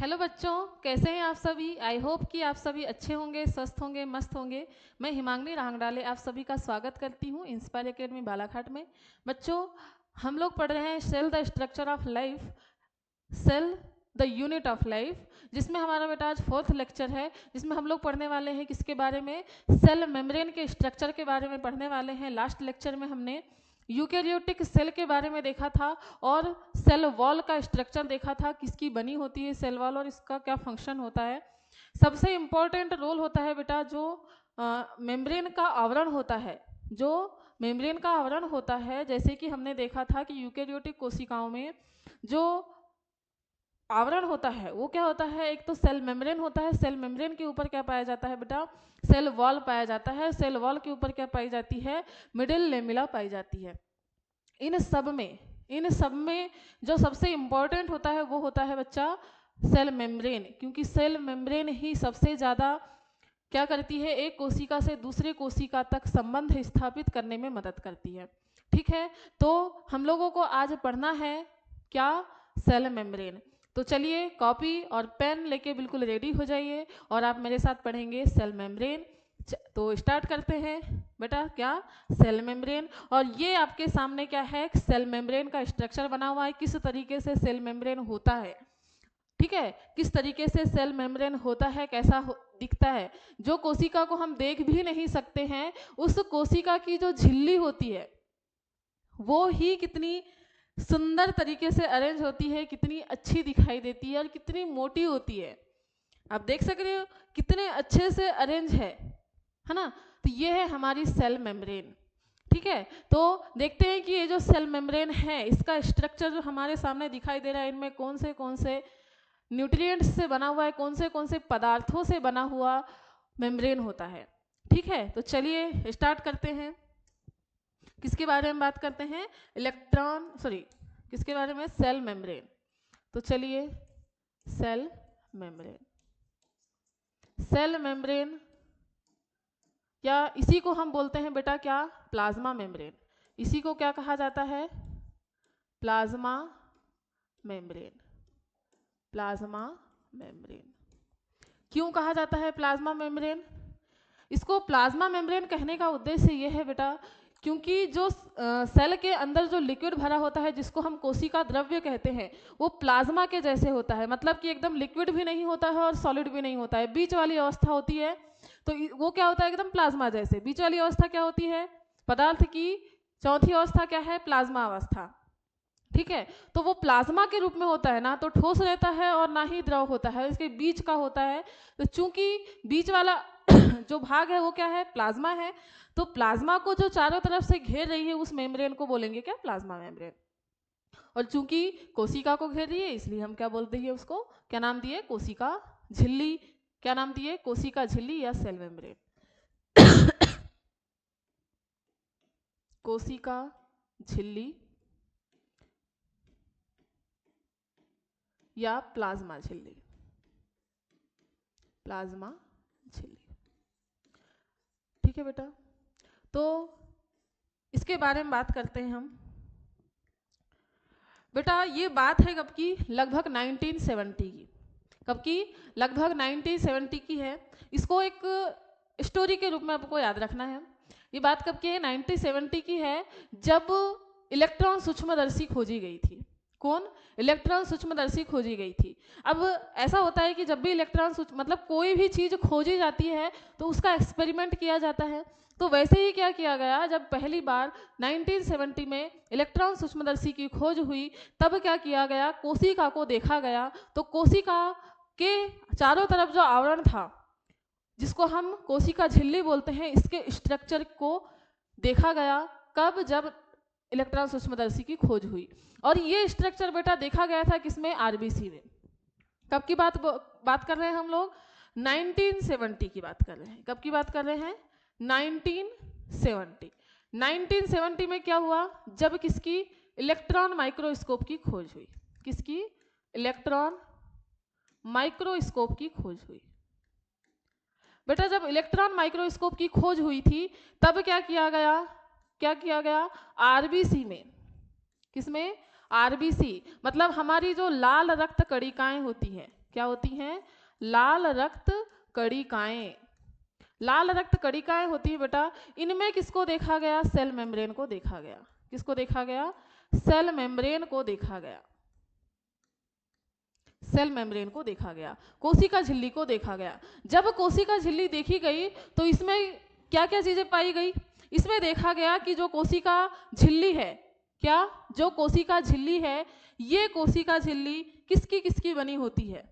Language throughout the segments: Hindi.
हेलो बच्चों कैसे हैं आप सभी आई होप कि आप सभी अच्छे होंगे स्वस्थ होंगे मस्त होंगे मैं हिमांगनी रांगडाले आप सभी का स्वागत करती हूँ इंस्पायर अकेडमी बालाघाट में बच्चों हम लोग पढ़ रहे हैं cell the structure of life cell the unit of life जिसमें हमारा बेटा आज फोर्थ लेक्चर है जिसमें हम लोग पढ़ने वाले हैं किसके बारे में सेल मेम्ब्रेन के स्ट्रक्चर के बारे में पढ़ने वाले हैं लास्ट लेक्चर में हमने यूकेरियोटिक सेल के बारे में देखा था और सेल वॉल का स्ट्रक्चर देखा था किसकी बनी होती है सेल वॉल और इसका क्या फंक्शन होता है सबसे इम्पोर्टेंट रोल होता है बेटा जो मेम्ब्रेन का आवरण होता है जो मेम्ब्रेन का आवरण होता है जैसे कि हमने देखा था कि यूकेरियोटिक कोशिकाओं में जो आवरण होता है वो क्या होता है एक तो सेल मेम्ब्रेन होता है सेल मेम्ब्रेन के ऊपर क्या पाया जाता है बेटा सेल वॉल पाया जाता है सेल वॉल के ऊपर क्या पाई जाती है मिडिल लेमिला पाई जाती है इन सब में इन सब में जो सबसे इम्पॉर्टेंट होता है वो होता है बच्चा सेल मेम्ब्रेन क्योंकि सेल मेम्ब्रेन ही सबसे ज़्यादा क्या करती है एक कोशिका से दूसरे कोशिका तक संबंध स्थापित करने में मदद करती है ठीक है तो हम लोगों को आज पढ़ना है क्या सेल मेम्ब्रेन तो चलिए कॉपी और पेन लेके बिल्कुल रेडी हो जाइए और आप मेरे साथ पढ़ेंगे सेल मेम्ब्रेन तो स्टार्ट करते हैं बेटा क्या सेल मेम्ब्रेन और ये आपके सामने क्या है सेल मेम्ब्रेन का स्ट्रक्चर बना हुआ है किस तरीके से सेल मेम्ब्रेन होता है ठीक है किस तरीके से सेल मेम्ब्रेन होता है कैसा हो, दिखता है जो कोशिका को हम देख भी नहीं सकते हैं उस कोशिका की जो झिल्ली होती है वो ही कितनी सुंदर तरीके से अरेंज होती है कितनी अच्छी दिखाई देती है और कितनी मोटी होती है आप देख सक रहे हो कितने अच्छे से अरेंज है है ना तो ये है हमारी सेल मेम्ब्रेन ठीक है तो देखते हैं कि ये जो सेल मेम्ब्रेन है इसका स्ट्रक्चर जो हमारे सामने दिखाई दे रहा है इनमें कौन से कौन से न्यूट्रिएंट्स से बना हुआ है कौन से कौन से पदार्थों से बना हुआ मेम्ब्रेन होता है ठीक है तो चलिए स्टार्ट करते हैं किसके बारे में बात करते हैं इलेक्ट्रॉन सॉरी किसके बारे में सेल मेम्ब्रेन तो चलिए सेल मेम्ब्रेन सेल मेम्ब्रेन या इसी को हम बोलते हैं बेटा क्या प्लाज्मा मेम्ब्रेन इसी को क्या कहा जाता है प्लाज्मा मेम्ब्रेन प्लाज्मा मेम्ब्रेन क्यों कहा जाता है प्लाज्मा मेम्ब्रेन इसको प्लाज्मा मेम्ब्रेन कहने का उद्देश्य यह है बेटा क्योंकि जो सेल के अंदर जो लिक्विड भरा होता है जिसको हम कोशिका द्रव्य कहते हैं वो प्लाज्मा के जैसे होता है मतलब कि एकदम लिक्विड भी नहीं होता है और सॉलिड भी नहीं होता है बीच वाली अवस्था होती है तो वो क्या होता है एकदम प्लाज्मा जैसे बीच वाली अवस्था क्या होती है पदार्थ की चौथी अवस्था क्या है प्लाज्मा अवस्था ठीक है तो वो प्लाज्मा के रूप में होता है ना तो ठोस रहता है और ना ही द्रव होता है इसके बीच का होता है तो चूंकि बीच वाला जो भाग है वो क्या है प्लाज्मा है तो प्लाज्मा को जो चारों तरफ से घेर रही है उस मेम्ब्रेन को बोलेंगे क्या प्लाज्मा मेम्ब्रेन और चूंकि कोशिका को घेर रही है इसलिए हम क्या बोलते हैं उसको क्या नाम दिए कोशिका झिल्ली क्या नाम दिए कोशिका झिल्ली या सेल मेम्ब्रेन कोशिका झिल्ली या प्लाज्मा झिल्ली प्लाज्मा झिल्ली ठीक है बेटा तो इसके बारे में बात करते हैं हम बेटा ये बात है कब की लगभग 1970 की कब की लगभग 1970 की है इसको एक स्टोरी के रूप में आपको याद रखना है ये बात कब की है 1970 की है जब इलेक्ट्रॉन सूक्ष्मदर्शी खोजी गई थी कौन इलेक्ट्रॉन सूक्ष्मदर्शी खोजी गई थी अब ऐसा होता है कि जब भी इलेक्ट्रॉन मतलब कोई भी चीज़ खोजी जाती है तो उसका एक्सपेरिमेंट किया जाता है तो वैसे ही क्या किया गया जब पहली बार 1970 में इलेक्ट्रॉन सूक्ष्मदर्शी की खोज हुई तब क्या किया गया कोशिका को देखा गया तो कोशिका के चारों तरफ जो आवरण था जिसको हम कोशिका झिल्ली बोलते हैं इसके स्ट्रक्चर को देखा गया कब जब इलेक्ट्रॉन सूक्ष्मदर्शी की खोज हुई और ये स्ट्रक्चर बेटा देखा गया था किसमें आरबीसी में कब की बात बात कर रहे हैं हम लोग 1970 की बात कर रहे हैं कब की बात कर रहे हैं 1970 1970 में क्या हुआ जब किसकी इलेक्ट्रॉन माइक्रोस्कोप की खोज हुई किसकी इलेक्ट्रॉन माइक्रोस्कोप की खोज हुई बेटा जब इलेक्ट्रॉन माइक्रोस्कोप की खोज हुई थी तब क्या किया गया क्या किया गया आरबीसी में किसमें आरबीसी मतलब हमारी जो लाल रक्त कड़िकाएं होती हैं क्या होती हैं लाल रक्त कड़िकाएं लाल रक्त कड़िकाएं होती है बेटा इनमें किसको देखा गया सेल मेम्ब्रेन को देखा गया किसको देखा गया सेल मेम्ब्रेन को देखा गया सेल मेम्ब्रेन को देखा गया कोशिका झिल्ली को देखा गया जब कोशिका झिल्ली देखी गई तो इसमें क्या क्या चीजें पाई गई इसमें देखा गया कि जो कोशिका झिल्ली है क्या जो कोशिका झिल्ली है ये कोशिका झिल्ली किसकी किसकी बनी होती है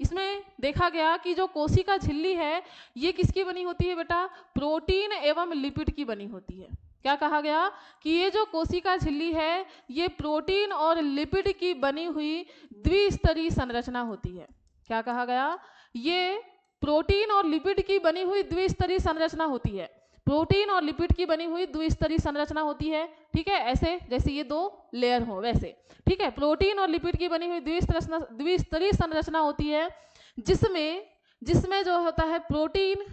इसमें देखा गया कि जो कोशिका झिल्ली है ये किसकी बनी होती है बेटा प्रोटीन एवं लिपिड की बनी होती है क्या कहा गया कि ये जो कोशिका झिल्ली है ये प्रोटीन और लिपिड की बनी हुई द्विस्तरीय संरचना होती है क्या कहा गया ये प्रोटीन और लिपिड की बनी हुई द्विस्तरीय संरचना होती है प्रोटीन और लिपिड की बनी हुई द्विस्तरीय संरचना होती है ठीक है ऐसे जैसे ये दो लेयर हो वैसे ठीक है प्रोटीन और लिपिड की बनी हुई द्विस्तरीय संरचना होती है जिसमें जिसमें जो होता है प्रोटीन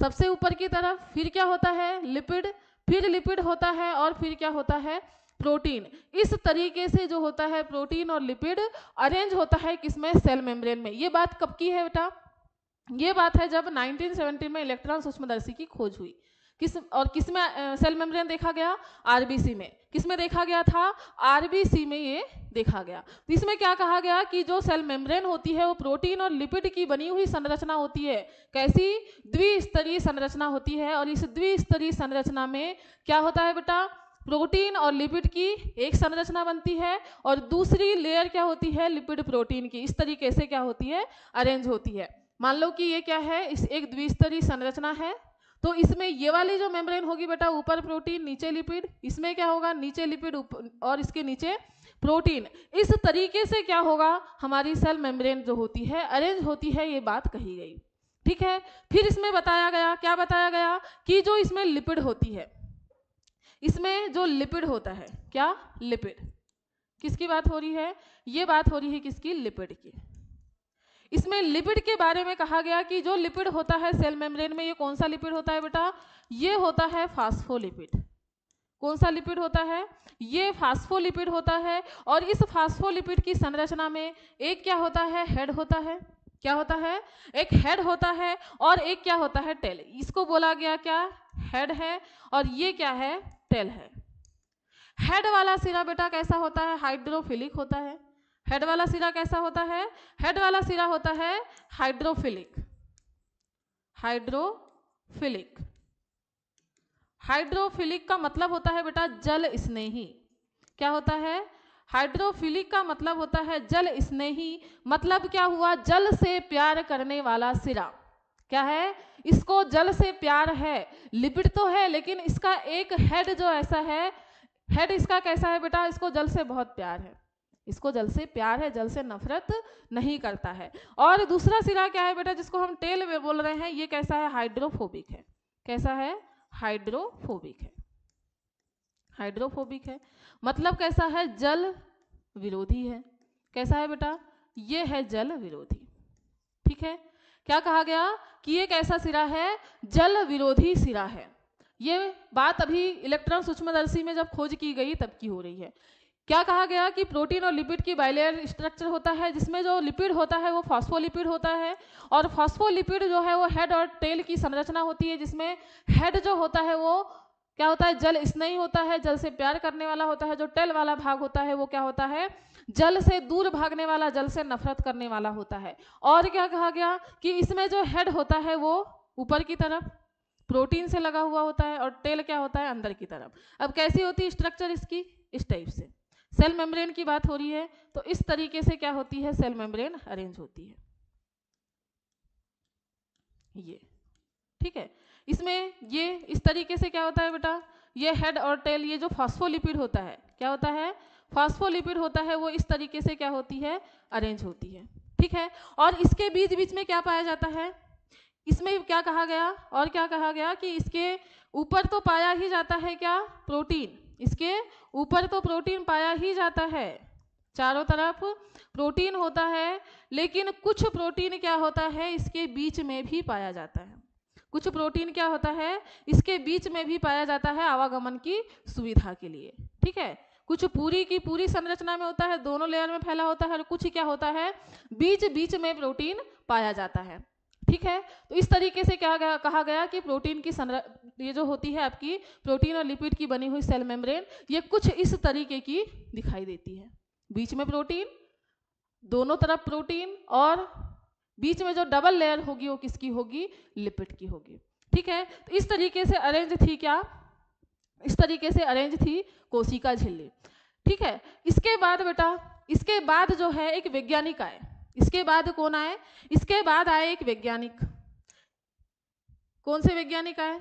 सबसे ऊपर की तरफ फिर क्या होता है लिपिड फिर लिपिड होता है और फिर क्या होता है प्रोटीन इस तरीके से जो होता है प्रोटीन और लिपिड अरेंज होता है किसमें सेल मेम्ब्रेन में ये बात कब की है बेटा ये बात है जब 1970 में इलेक्ट्रॉन सूक्ष्मदर्शी की खोज हुई किस और किस में सेल मेम्ब्रेन देखा गया आरबीसी में किस में देखा गया था आरबीसी में ये देखा गया तो इसमें क्या कहा गया कि जो सेल मेम्ब्रेन होती है वो प्रोटीन और लिपिड की बनी हुई संरचना होती है कैसी द्विस्तरीय संरचना होती है और इस द्विस्तरीय संरचना में क्या होता है बेटा प्रोटीन और लिपिड की एक संरचना बनती है और दूसरी लेयर क्या होती है लिपिड प्रोटीन की इस तरीके से क्या होती है अरेंज होती है मान लो कि ये क्या है इस एक द्विस्तरीय संरचना है तो इसमें ये वाली जो मेम्ब्रेन होगी बेटा ऊपर प्रोटीन नीचे लिपिड इसमें क्या होगा नीचे लिपिड और इसके नीचे प्रोटीन इस तरीके से क्या होगा हमारी सेल मेम्ब्रेन जो होती है अरेंज होती है ये बात कही गई ठीक है फिर इसमें बताया गया क्या बताया गया कि जो इसमें लिपिड होती है इसमें जो लिपिड होता है क्या लिपिड किसकी बात हो रही है ये बात हो रही है किसकी लिपिड की इसमें लिपिड के बारे में कहा गया कि जो लिपिड होता है सेल मेम्ब्रेन में ये कौन सा लिपिड होता है बेटा ये होता है फास्फोलिपिड कौन सा लिपिड होता है ये फास्फोलिपिड होता है और इस फास्फोलिपिड की संरचना में एक क्या होता है हेड होता है क्या होता है एक हेड होता है और एक क्या होता है टेल इसको बोला गया क्या हेड है और ये क्या है टेल है हेड वाला सिरा बेटा कैसा होता है हाइड्रोफिलिक होता है हेड वाला सिरा कैसा होता है हेड वाला सिरा होता है हाइड्रोफिलिक हाइड्रोफिलिक हाइड्रोफिलिक का मतलब होता है बेटा जल स्नेही क्या होता है हाइड्रोफिलिक का मतलब होता है जल स्नेही मतलब क्या हुआ जल से प्यार करने वाला सिरा क्या है इसको जल से प्यार है लिपिड तो है लेकिन इसका एक हेड जो ऐसा है हेड इसका कैसा है बेटा इसको जल से बहुत प्यार है इसको जल से प्यार है जल से नफरत नहीं करता है और दूसरा सिरा क्या है बेटा जिसको हम टेल में बोल रहे हैं ये कैसा है हाइड्रोफोबिक है कैसा है हाइड्रोफोबिक है हाइड्रोफोबिक है मतलब कैसा है जल विरोधी है कैसा है बेटा ये है जल विरोधी ठीक है क्या कहा गया कि ये कैसा सिरा है जल विरोधी सिरा है ये बात अभी इलेक्ट्रॉन सूक्ष्मदर्शी में जब खोज की गई तब की हो रही है क्या कहा गया कि प्रोटीन और लिपिड की बाइलेयर स्ट्रक्चर होता है जिसमें जो लिपिड होता है वो फॉस्फोलिपिड होता है और फॉस्फोलिपिड जो है वो हेड और टेल की संरचना होती है जिसमें हेड जो होता है वो क्या होता है जल स्नेही होता है जल से प्यार करने वाला होता है जो टेल वाला भाग होता है वो क्या होता है जल से दूर भागने वाला जल से नफरत करने वाला होता है और क्या कहा गया कि इसमें जो हेड होता है वो ऊपर की तरफ प्रोटीन से लगा हुआ होता है और टेल क्या होता है अंदर की तरफ अब कैसी होती है स्ट्रक्चर इसकी इस टाइप से सेल मेम्ब्रेन की बात हो रही है तो इस तरीके से क्या होती है सेल मेम्ब्रेन अरेंज होती है ये ठीक है इसमें ये इस तरीके से क्या होता है बेटा ये हेड और टेल ये जो फॉस्फोलिपिड होता है क्या होता है फॉस्फोलिपिड होता है वो इस तरीके से क्या होती है अरेंज होती है ठीक है और इसके बीच बीच में क्या पाया जाता है इसमें क्या कहा गया और क्या कहा गया कि इसके ऊपर तो पाया ही जाता है क्या प्रोटीन इसके ऊपर तो प्रोटीन पाया ही जाता है चारों तरफ प्रोटीन होता है लेकिन कुछ प्रोटीन क्या होता है इसके बीच में भी पाया जाता है कुछ प्रोटीन क्या होता है इसके बीच में भी पाया जाता है आवागमन की सुविधा के लिए ठीक है कुछ पूरी की पूरी संरचना में होता है दोनों लेयर में फैला होता है और कुछ क्या होता है बीच बीच में प्रोटीन पाया जाता है ठीक है तो इस तरीके से क्या गया, कहा गया कि प्रोटीन की संर ये जो होती है आपकी प्रोटीन और लिपिड की बनी हुई सेल मेम्ब्रेन ये कुछ इस तरीके की दिखाई देती है बीच में प्रोटीन दोनों तरफ प्रोटीन और बीच में जो डबल लेयर होगी वो किसकी होगी लिपिड की होगी ठीक है तो इस तरीके से अरेंज थी क्या इस तरीके से अरेंज थी कोशिका झिल्ली ठीक है इसके बाद बेटा इसके बाद जो है एक वैज्ञानिक आए इसके बाद कौन आए इसके बाद आए एक वैज्ञानिक कौन से वैज्ञानिक आए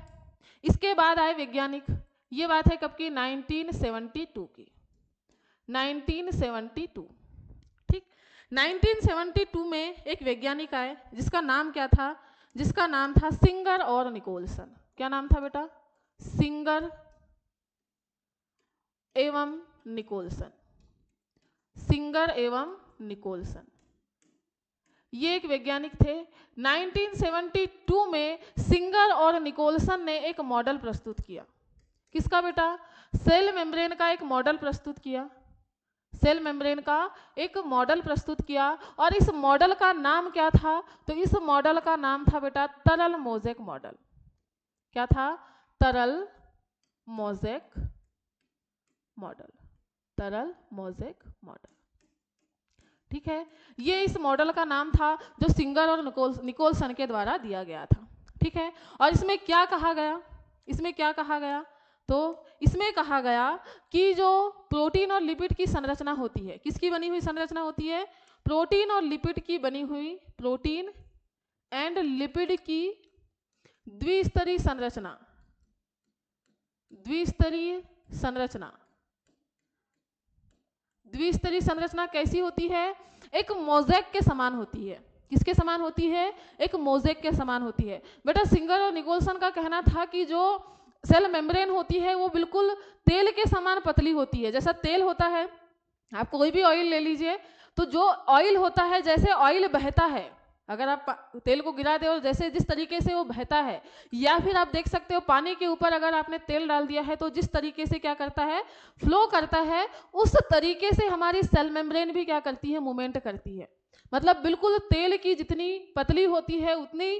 इसके बाद आए वैज्ञानिक ये बात है कब की 1972 की 1972 ठीक 1972 में एक वैज्ञानिक आए जिसका नाम क्या था जिसका नाम था सिंगर और निकोलसन क्या नाम था बेटा सिंगर एवं निकोलसन सिंगर एवं निकोलसन ये एक वैज्ञानिक थे 1972 में सिंगर और निकोलसन ने एक मॉडल प्रस्तुत किया किसका बेटा सेल मेम्ब्रेन का एक मॉडल प्रस्तुत किया सेल मेम्ब्रेन का एक मॉडल प्रस्तुत किया और इस मॉडल का नाम क्या था तो इस मॉडल का नाम था बेटा तरल मोजेक मॉडल क्या था तरल मोजेक मॉडल तरल मोजेक मॉडल ठीक है ये इस मॉडल का नाम था जो सिंगर और निकोल निकोलसन के द्वारा दिया गया था ठीक है और इसमें क्या कहा गया इसमें क्या कहा गया तो इसमें कहा गया कि जो प्रोटीन और लिपिड की संरचना होती है किसकी बनी हुई संरचना होती है प्रोटीन और लिपिड की बनी हुई प्रोटीन एंड लिपिड की द्विस्तरीय संरचना द्विस्तरीय संरचना द्विस्तरीय संरचना कैसी होती है एक मोजेक के समान होती है किसके समान होती है एक मोजेक के समान होती है बेटा सिंगर और निकोलसन का कहना था कि जो सेल मेम्ब्रेन होती है वो बिल्कुल तेल के समान पतली होती है जैसा तेल होता है आप कोई भी ऑयल ले लीजिए तो जो ऑयल होता है जैसे ऑयल बहता है अगर आप तेल को गिरा दे और जैसे जिस तरीके से वो बहता है या फिर आप देख सकते हो पानी के ऊपर अगर आपने तेल डाल दिया है तो जिस तरीके से क्या करता है फ्लो करता है उस तरीके से हमारी सेल मेम्ब्रेन भी क्या करती है मूवमेंट करती है मतलब बिल्कुल तेल की जितनी पतली होती है उतनी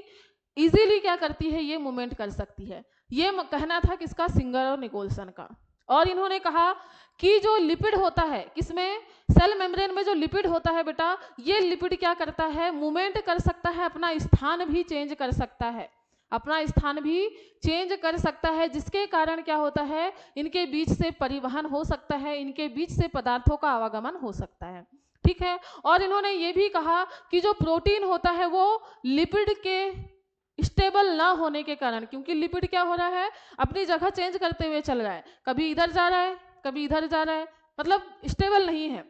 इजीली क्या करती है ये मूवमेंट कर सकती है ये कहना था किसका सिंगर और निकोलसन का और इन्होंने कहा कि जो लिपिड होता है किसमें सेल मेम्ब्रेन में जो लिपिड होता है बेटा ये लिपिड क्या करता है मूवमेंट कर सकता है अपना स्थान भी चेंज कर सकता है अपना स्थान भी चेंज कर सकता है जिसके कारण क्या होता है इनके बीच से परिवहन हो सकता है इनके बीच से पदार्थों का आवागमन हो सकता है ठीक है और इन्होंने ये भी कहा कि जो प्रोटीन होता है वो लिपिड के स्टेबल ना होने के कारण क्योंकि लिपिड क्या हो रहा है अपनी जगह चेंज करते हुए चल रहा है कभी इधर जा रहा है कभी इधर जा रहा है मतलब स्टेबल नहीं है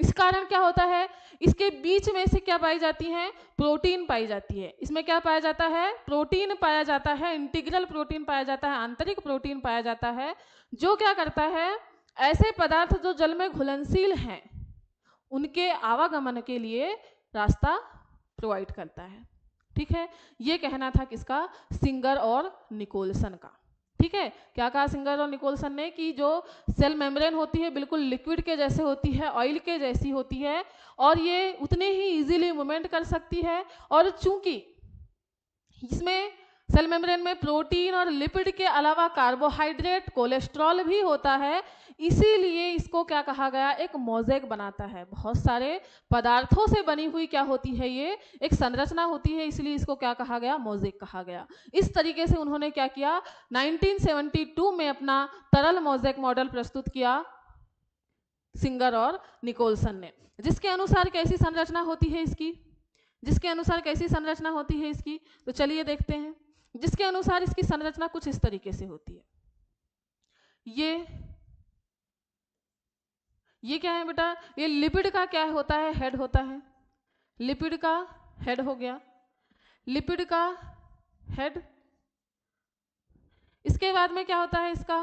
इस कारण क्या होता है इसके बीच में से क्या पाई जाती है प्रोटीन पाई जाती है इसमें क्या पाया जाता है प्रोटीन पाया जाता है इंटीग्रल प्रोटीन पाया जाता है आंतरिक प्रोटीन पाया जाता है जो क्या करता है ऐसे पदार्थ जो जल में घुलनशील हैं उनके आवागमन के लिए रास्ता प्रोवाइड करता है ठीक है ये कहना था किसका सिंगर और निकोलसन का ठीक है क्या कहा सिंगर और निकोलसन ने कि जो सेल मेम्ब्रेन होती है बिल्कुल लिक्विड के जैसे होती है ऑयल के जैसी होती है और ये उतने ही इजीली मूवमेंट कर सकती है और चूंकि इसमें सेल मेम्ब्रेन में प्रोटीन और लिपिड के अलावा कार्बोहाइड्रेट कोलेस्ट्रॉल भी होता है इसीलिए इसको क्या कहा गया एक मोजेक बनाता है बहुत सारे पदार्थों से बनी हुई क्या होती है ये एक संरचना होती है इसलिए इसको क्या कहा गया मोजेक कहा गया इस तरीके से उन्होंने क्या किया 1972 में अपना तरल मोजेक मॉडल प्रस्तुत किया सिंगर और निकोलसन ने जिसके अनुसार कैसी संरचना होती है इसकी जिसके अनुसार कैसी संरचना होती है इसकी तो चलिए देखते हैं जिसके अनुसार इसकी संरचना कुछ इस तरीके से होती है ये ये क्या है बेटा ये लिपिड का क्या होता है हेड होता है लिपिड का हेड हो गया लिपिड का हेड इसके बाद में क्या होता है इसका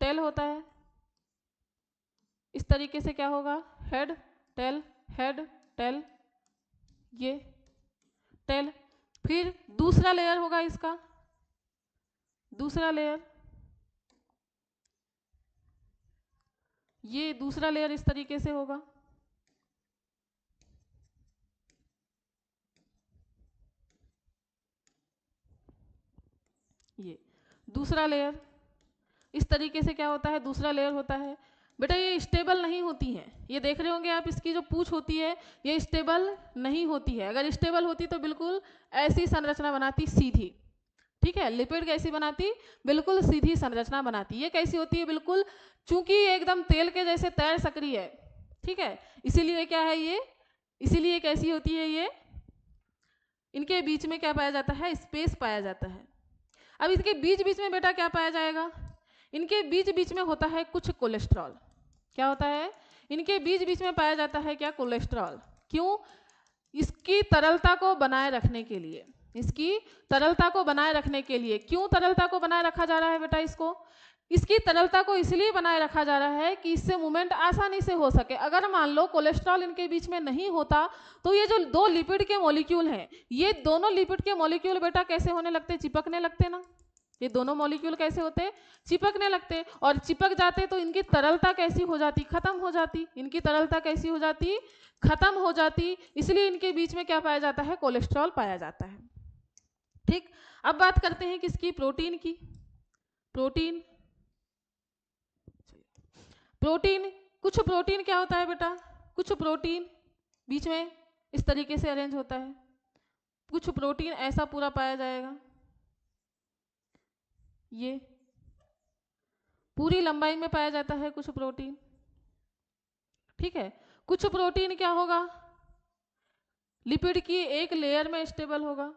टेल होता है इस तरीके से क्या होगा हेड टेल हेड टेल ये टेल फिर दूसरा लेयर होगा इसका दूसरा लेयर ये दूसरा लेयर इस तरीके से होगा ये दूसरा लेयर इस तरीके से क्या होता है दूसरा लेयर होता है बेटा ये स्टेबल नहीं होती है ये देख रहे होंगे आप इसकी जो पूछ होती है ये स्टेबल नहीं होती है अगर स्टेबल होती तो बिल्कुल ऐसी संरचना बनाती सीधी ठीक है लिपिड कैसी बनाती बिल्कुल सीधी संरचना बनाती ये कैसी होती है बिल्कुल चूंकि एकदम तेल के जैसे तैर सक्रिय है ठीक है इसीलिए क्या है ये इसीलिए कैसी होती है ये इनके बीच में क्या पाया जाता है स्पेस पाया जाता है अब इसके बीच बीच में बेटा क्या पाया जाएगा इनके बीच बीच में होता है कुछ कोलेस्ट्रॉल क्या होता है इनके बीच बीच में पाया जाता है क्या कोलेस्ट्रॉल क्यों इसकी तरलता को बनाए रखने के लिए इसकी तरलता को बनाए रखने के लिए क्यों तरलता को बनाए रखा जा रहा है बेटा इसको इसकी तरलता को इसलिए बनाए रखा जा रहा है कि इससे मूवमेंट आसानी से हो सके अगर मान लो कोलेस्ट्रॉल इनके बीच में नहीं होता तो ये जो दो लिपिड के मॉलिक्यूल हैं ये दोनों लिपिड के मॉलिक्यूल बेटा कैसे होने लगते चिपकने लगते ना ये दोनों मॉलिक्यूल कैसे होते चिपकने लगते और चिपक जाते तो इनकी तरलता कैसी हो जाती खत्म हो जाती इनकी तरलता कैसी हो जाती खत्म हो जाती इसलिए इनके बीच में क्या पाया जाता है कोलेस्ट्रॉल पाया जाता है ठीक अब बात करते हैं किसकी प्रोटीन की प्रोटीन प्रोटीन कुछ प्रोटीन क्या होता है बेटा कुछ प्रोटीन बीच में इस तरीके से अरेंज होता है कुछ प्रोटीन ऐसा पूरा पाया जाएगा ये पूरी लंबाई में पाया जाता है कुछ प्रोटीन ठीक है कुछ प्रोटीन क्या होगा लिपिड की एक लेयर में स्टेबल होगा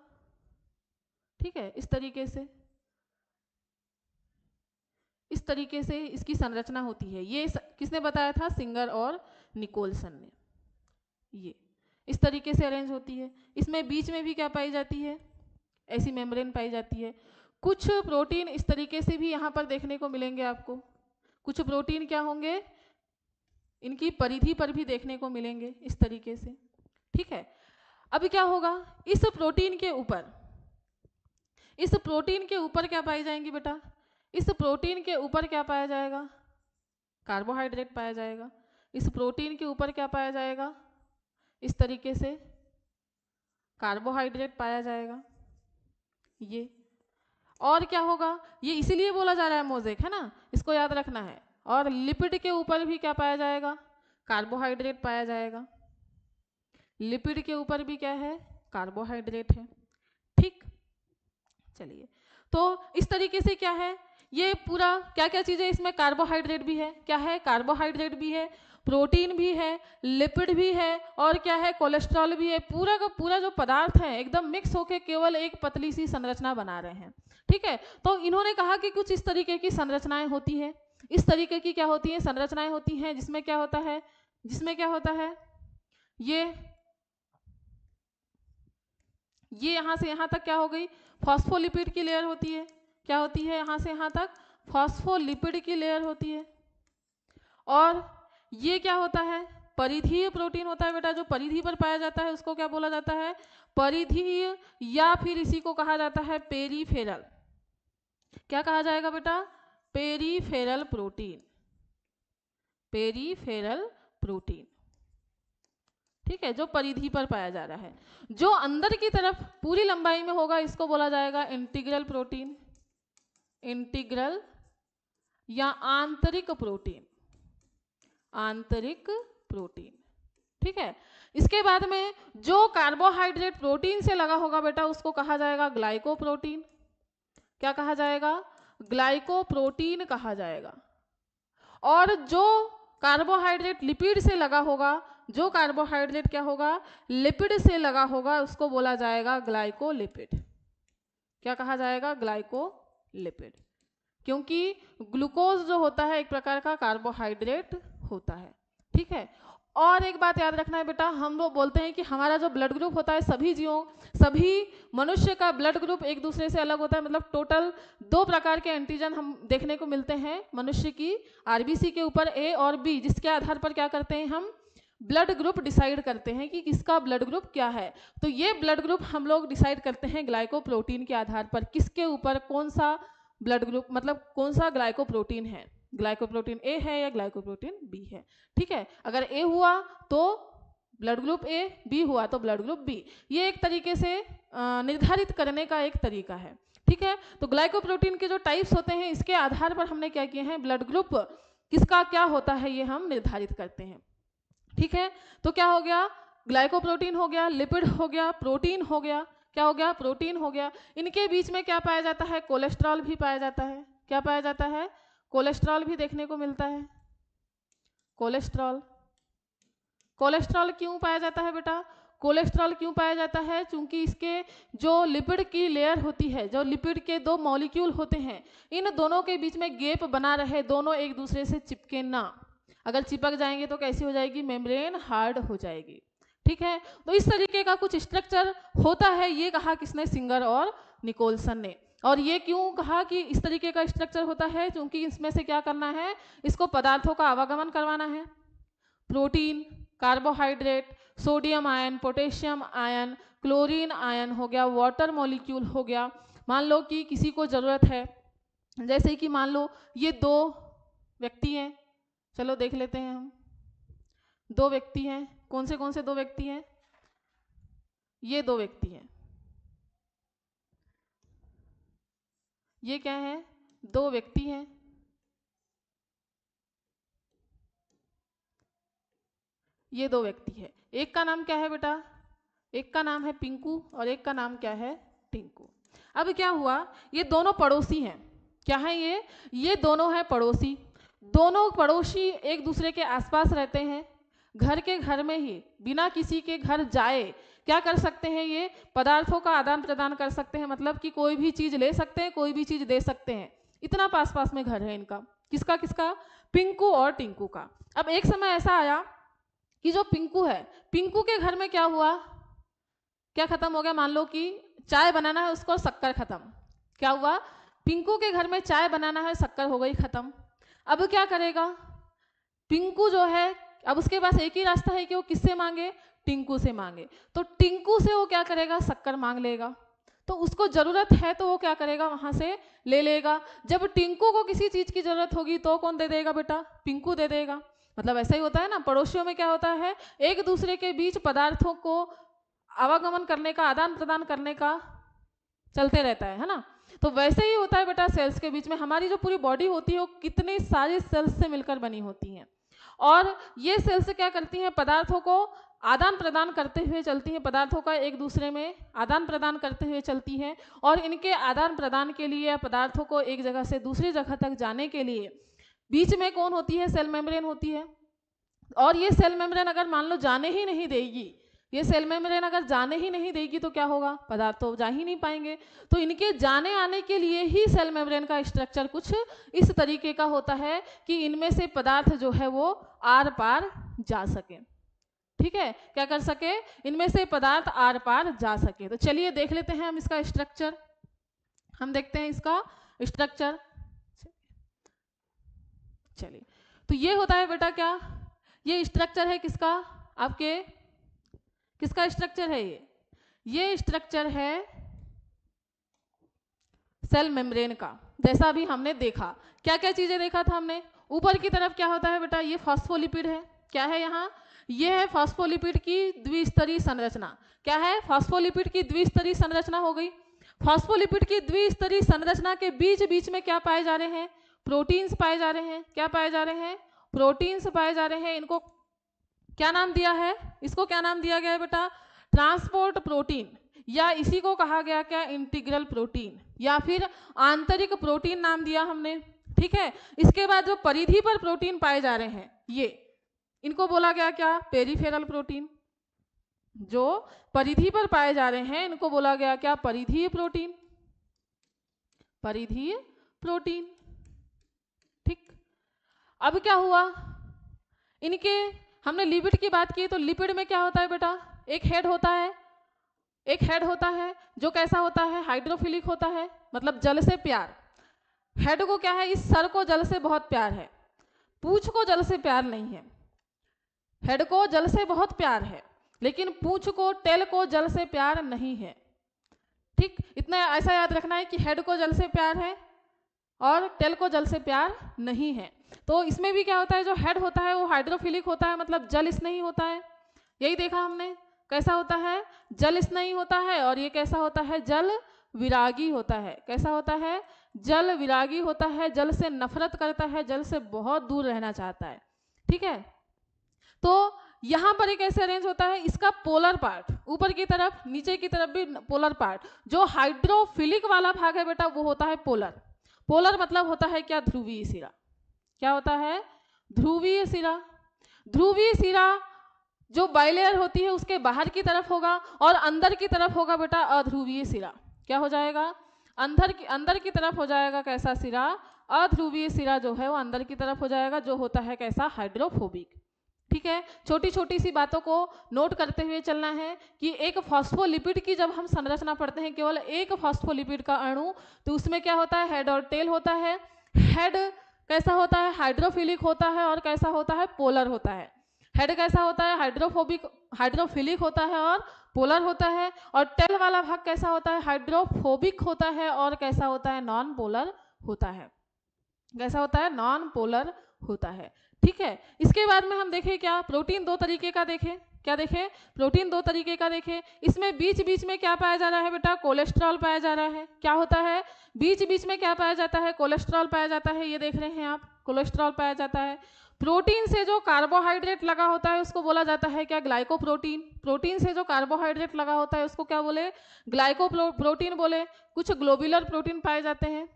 ठीक है इस तरीके से इस तरीके से इसकी संरचना होती है ये किसने बताया था सिंगर और निकोलसन ने ये इस तरीके से अरेंज होती है इसमें बीच में भी क्या पाई जाती है ऐसी मेम्ब्रेन पाई जाती है कुछ प्रोटीन इस तरीके से भी यहाँ पर देखने को मिलेंगे आपको कुछ प्रोटीन क्या होंगे इनकी परिधि पर भी देखने को मिलेंगे इस तरीके से ठीक है अब क्या होगा इस प्रोटीन के ऊपर इस प्रोटीन के ऊपर क्या पाई जाएंगी बेटा इस प्रोटीन के ऊपर क्या पाया जाएगा कार्बोहाइड्रेट पाया जाएगा इस प्रोटीन के ऊपर क्या पाया जाएगा इस तरीके से कार्बोहाइड्रेट पाया जाएगा ये और क्या होगा ये इसीलिए बोला जा रहा है मोजेक है ना इसको याद रखना है और लिपिड के ऊपर भी क्या पाया जाएगा कार्बोहाइड्रेट पाया जाएगा लिपिड के ऊपर भी क्या है कार्बोहाइड्रेट है चलिए तो इस तरीके से क्या है ये पूरा क्या क्या चीज़ें इसमें कार्बोहाइड्रेट भी है क्या है कार्बोहाइड्रेट भी है प्रोटीन भी है लिपिड भी है और क्या है कोलेस्ट्रॉल भी है पूरा का पूरा जो पदार्थ है एकदम मिक्स होके केवल एक पतली सी संरचना बना रहे हैं ठीक है तो इन्होंने कहा कि कुछ इस तरीके की संरचनाएं होती है इस तरीके की क्या होती है संरचनाएं होती हैं जिसमें क्या होता है जिसमें क्या होता है ये ये यहां से यहां तक क्या हो गई फॉस्फोलिपिड की लेयर होती है क्या होती है यहाँ से यहाँ तक फॉस्फोलिपिड की लेयर होती है और ये क्या होता है परिधीय प्रोटीन होता है बेटा जो परिधि पर पाया जाता है उसको क्या बोला जाता है परिधीय या फिर इसी को कहा जाता है पेरीफेरल क्या कहा जाएगा बेटा पेरीफेरल प्रोटीन पेरीफेरल प्रोटीन ठीक है जो परिधि पर पाया जा रहा है जो अंदर की तरफ पूरी लंबाई में होगा इसको बोला जाएगा इंटीग्रल प्रोटीन इंटीग्रल या आंतरिक प्रोटीन आंतरिक प्रोटीन ठीक है इसके बाद में जो कार्बोहाइड्रेट प्रोटीन से लगा होगा बेटा उसको कहा जाएगा ग्लाइको प्रोटीन क्या कहा जाएगा ग्लाइको प्रोटीन कहा जाएगा और जो कार्बोहाइड्रेट लिपिड से लगा होगा जो कार्बोहाइड्रेट क्या होगा लिपिड से लगा होगा उसको बोला जाएगा ग्लाइकोलिपिड क्या कहा जाएगा ग्लाइकोलिपिड क्योंकि ग्लूकोज जो होता है एक प्रकार का कार्बोहाइड्रेट होता है ठीक है और एक बात याद रखना है बेटा हम लोग बोलते हैं कि हमारा जो ब्लड ग्रुप होता है सभी जीवों सभी मनुष्य का ब्लड ग्रुप एक दूसरे से अलग होता है मतलब टोटल दो प्रकार के एंटीजन हम देखने को मिलते हैं मनुष्य की आरबीसी के ऊपर ए और बी जिसके आधार पर क्या करते हैं हम ब्लड ग्रुप डिसाइड करते हैं कि किसका ब्लड ग्रुप क्या है तो ये ब्लड ग्रुप हम लोग डिसाइड करते हैं ग्लाइकोप्रोटीन के आधार पर किसके ऊपर कौन सा ब्लड ग्रुप मतलब कौन सा ग्लाइकोप्रोटीन है ग्लाइकोप्रोटीन ए है या ग्लाइकोप्रोटीन बी है ठीक है अगर ए हुआ तो ब्लड ग्रुप ए बी हुआ तो ब्लड ग्रुप बी ये एक तरीके से निर्धारित करने का एक तरीका है ठीक है तो ग्लाइकोप्रोटीन के जो टाइप्स होते हैं इसके आधार पर हमने क्या किए हैं ब्लड ग्रुप किसका क्या होता है ये हम निर्धारित करते हैं ठीक है तो क्या हो गया ग्लाइकोप्रोटीन हो गया लिपिड हो गया प्रोटीन हो गया क्या हो गया प्रोटीन हो गया इनके बीच में क्या पाया जाता है कोलेस्ट्रॉल भी पाया जाता है क्या पाया जाता है कोलेस्ट्रॉल भी देखने को मिलता है कोलेस्ट्रॉल कोलेस्ट्रॉल क्यों पाया जाता है बेटा कोलेस्ट्रॉल क्यों पाया जाता है क्योंकि इसके जो लिपिड की लेयर होती है जो लिपिड के दो मॉलिक्यूल होते हैं इन दोनों के बीच में गेप बना रहे दोनों एक दूसरे से चिपके ना अगर चिपक जाएंगे तो कैसी हो जाएगी मेम्ब्रेन हार्ड हो जाएगी ठीक है तो इस तरीके का कुछ स्ट्रक्चर होता है ये कहा किसने सिंगर और निकोलसन ने और ये क्यों कहा कि इस तरीके का स्ट्रक्चर होता है क्योंकि इसमें से क्या करना है इसको पदार्थों का आवागमन करवाना है protein carbohydrate sodium ion potassium ion chlorine ion हो गया वाटर मॉलिक्यूल हो गया मान लो कि किसी को ज़रूरत है जैसे कि मान लो ये दो व्यक्ति हैं चलो देख लेते हैं हम दो व्यक्ति हैं कौन से कौन से दो व्यक्ति हैं ये दो व्यक्ति हैं ये क्या है दो व्यक्ति हैं ये दो व्यक्ति है एक का नाम क्या है बेटा एक का नाम है पिंकू और एक का नाम क्या है टिंकू अब क्या हुआ ये दोनों पड़ोसी हैं क्या है ये ये दोनों हैं पड़ोसी दोनों पड़ोसी एक दूसरे के आसपास रहते हैं घर के घर में ही बिना किसी के घर जाए क्या कर सकते हैं ये पदार्थों का आदान प्रदान कर सकते हैं मतलब कि कोई भी चीज़ ले सकते हैं कोई भी चीज़ दे सकते हैं इतना पास पास में घर है इनका किसका किसका पिंकू और टिंकू का अब एक समय ऐसा आया कि जो पिंकू है पिंकू के घर में क्या हुआ क्या खत्म हो गया मान लो कि चाय बनाना है उसको शक्कर खत्म क्या हुआ पिंकू के घर में चाय बनाना है शक्कर हो गई खत्म अब क्या करेगा टिंकू जो है अब उसके पास एक ही रास्ता है कि वो किससे मांगे टिंकू से मांगे तो टिंकू से वो क्या करेगा शक्कर मांग लेगा तो उसको जरूरत है तो वो क्या करेगा वहां से ले लेगा जब टिंकू को किसी चीज की जरूरत होगी तो कौन दे देगा बेटा पिंकू दे देगा मतलब ऐसा ही होता है ना पड़ोसियों में क्या होता है एक दूसरे के बीच पदार्थों को आवागमन करने का आदान प्रदान करने का चलते रहता है है ना तो वैसे ही होता है बेटा सेल्स के बीच में हमारी जो पूरी बॉडी होती है वो कितने सारे सेल्स से मिलकर बनी होती हैं और ये सेल्स क्या करती हैं पदार्थों को आदान प्रदान करते हुए चलती हैं पदार्थों का एक दूसरे में आदान प्रदान करते हुए चलती हैं और इनके आदान प्रदान के लिए या पदार्थों को एक जगह से दूसरी जगह तक जाने के लिए बीच में कौन होती है सेल मेम्ब्रेन होती है और ये सेल मेम्ब्रेन अगर मान लो जाने ही नहीं देगी ये सेल मेम्ब्रेन अगर जाने ही नहीं देगी तो क्या होगा पदार्थ तो जा ही नहीं पाएंगे तो इनके जाने आने के लिए ही सेल मेम्ब्रेन का स्ट्रक्चर कुछ इस तरीके का होता है कि इनमें से पदार्थ जो है वो आर पार जा सके ठीक है क्या कर सके इनमें से पदार्थ आर पार जा सके तो चलिए देख लेते हैं हम इसका स्ट्रक्चर हम देखते हैं इसका स्ट्रक्चर चलिए तो ये होता है बेटा क्या ये स्ट्रक्चर है किसका आपके किसका स्ट्रक्चर है ये ये स्ट्रक्चर है सेल मेम्ब्रेन का जैसा भी हमने देखा क्या क्या चीजें देखा था हमने ऊपर की तरफ क्या होता है बेटा ये फॉस्फोलिपिड है क्या है यहाँ ये है फॉस्फोलिपिड की द्विस्तरीय संरचना क्या है फॉस्फोलिपिड की द्विस्तरीय संरचना हो गई फॉस्फोलिपिड की द्विस्तरीय संरचना के बीच बीच में क्या पाए जा रहे हैं प्रोटीन्स पाए जा रहे हैं क्या पाए जा रहे हैं प्रोटीन्स पाए जा रहे हैं इनको क्या नाम दिया है इसको क्या नाम दिया गया है बेटा ट्रांसपोर्ट प्रोटीन या इसी को कहा गया क्या इंटीग्रल प्रोटीन या फिर आंतरिक प्रोटीन नाम दिया हमने ठीक है इसके बाद जो परिधि पर प्रोटीन पाए जा रहे हैं ये इनको बोला गया क्या पेरीफेरल प्रोटीन जो परिधि पर पाए जा रहे हैं इनको बोला गया क्या परिधि प्रोटीन परिधि प्रोटीन ठीक अब क्या हुआ इनके हमने लिपिड की बात की तो लिपिड में क्या होता है बेटा एक हेड होता है एक हेड होता है जो कैसा होता है हाइड्रोफिलिक होता है मतलब जल से प्यार हेड को क्या है इस सर को जल से बहुत प्यार है पूछ को जल से प्यार नहीं है हेड को जल से बहुत प्यार है लेकिन पूछ को टेल को जल से प्यार नहीं है ठीक इतना ऐसा याद रखना है कि हेड को जल से प्यार है और टेल को जल से प्यार नहीं है तो इसमें भी क्या होता है जो हेड होता है वो हाइड्रोफिलिक होता है मतलब जल इस नहीं होता है यही देखा हमने कैसा होता है जल इस नहीं होता है और ये कैसा होता है जल विरागी होता है कैसा होता है जल विरागी होता है जल से नफरत करता है जल से बहुत दूर रहना चाहता है ठीक है तो यहाँ पर एक ऐसे अरेंज होता है इसका पोलर पार्ट ऊपर की तरफ नीचे की तरफ भी पोलर पार्ट जो हाइड्रोफिलिक वाला भाग है बेटा वो होता है पोलर पोलर मतलब होता है क्या ध्रुवीय सिरा क्या होता है ध्रुवीय सिरा ध्रुवीय सिरा जो बाइलेयर होती है उसके बाहर की तरफ होगा और अंदर की तरफ होगा बेटा अध्रुवीय सिरा क्या हो जाएगा अंदर की अंदर की तरफ हो जाएगा कैसा सिरा अध्रुवीय सिरा जो है वो अंदर की तरफ हो जाएगा जो होता है कैसा हाइड्रोफोबिक ठीक है छोटी छोटी सी बातों को नोट करते हुए चलना है कि एक फॉस्फोलिपिड की जब हम संरचना पढ़ते हैं केवल एक फॉस्फोलिपिड का अणु तो उसमें क्या होता है हेड और टेल होता है हेड कैसा होता है हाइड्रोफिलिक होता है और कैसा होता है पोलर होता है हेड कैसा होता है हाइड्रोफोबिक हाइड्रोफिलिक होता है और पोलर होता है और टेल वाला भाग कैसा होता है हाइड्रोफोबिक होता है और कैसा होता है नॉन पोलर होता है कैसा होता है नॉन पोलर होता है ठीक है इसके बाद में हम देखें क्या प्रोटीन दो तरीके का देखें क्या देखें प्रोटीन दो तरीके का देखें इसमें बीच बीच में क्या पाया जा रहा है बेटा कोलेस्ट्रॉल पाया जा रहा है क्या होता है बीच बीच में क्या पाया जाता है कोलेस्ट्रॉल पाया जाता है ये देख रहे हैं आप कोलेस्ट्रॉल पाया जाता है प्रोटीन से जो कार्बोहाइड्रेट लगा होता है उसको बोला जाता है क्या ग्लाइको प्रोटीन प्रोटीन से जो कार्बोहाइड्रेट लगा होता है उसको क्या बोले ग्लाइको प्रोटीन बोले कुछ ग्लोबुलर प्रोटीन पाए जाते हैं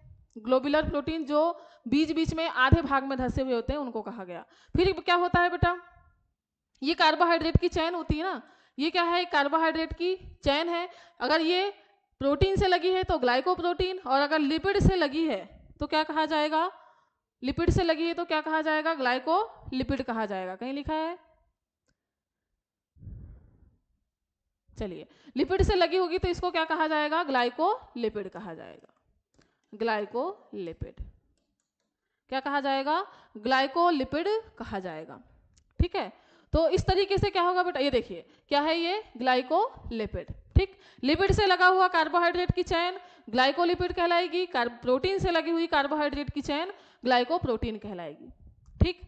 ग्लोबुलर प्रोटीन जो बीच बीच में आधे भाग में धसे हुए होते हैं उनको कहा गया फिर क्या होता है बेटा ये कार्बोहाइड्रेट की चैन होती है ना ये क्या है कार्बोहाइड्रेट की चैन है अगर ये प्रोटीन से लगी है तो ग्लाइकोप्रोटीन और अगर लिपिड से लगी है तो क्या कहा जाएगा लिपिड से लगी है तो क्या कहा जाएगा ग्लाइको लिपिड कहा जाएगा कहीं लिखा है चलिए लिपिड से लगी होगी तो इसको क्या कहा जाएगा ग्लाइको लिपिड कहा जाएगा ग्लाइकोलिपिड क्या कहा जाएगा ग्लाइकोलिपिड कहा जाएगा ठीक है तो इस तरीके से क्या होगा बेटा ये देखिए क्या है ये ग्लाइकोलिपिड ठीक लिपिड से लगा हुआ कार्बोहाइड्रेट की चैन ग्लाइकोलिपिड कहलाएगी प्रोटीन से लगी हुई कार्बोहाइड्रेट की चैन ग्लाइकोप्रोटीन कहलाएगी ठीक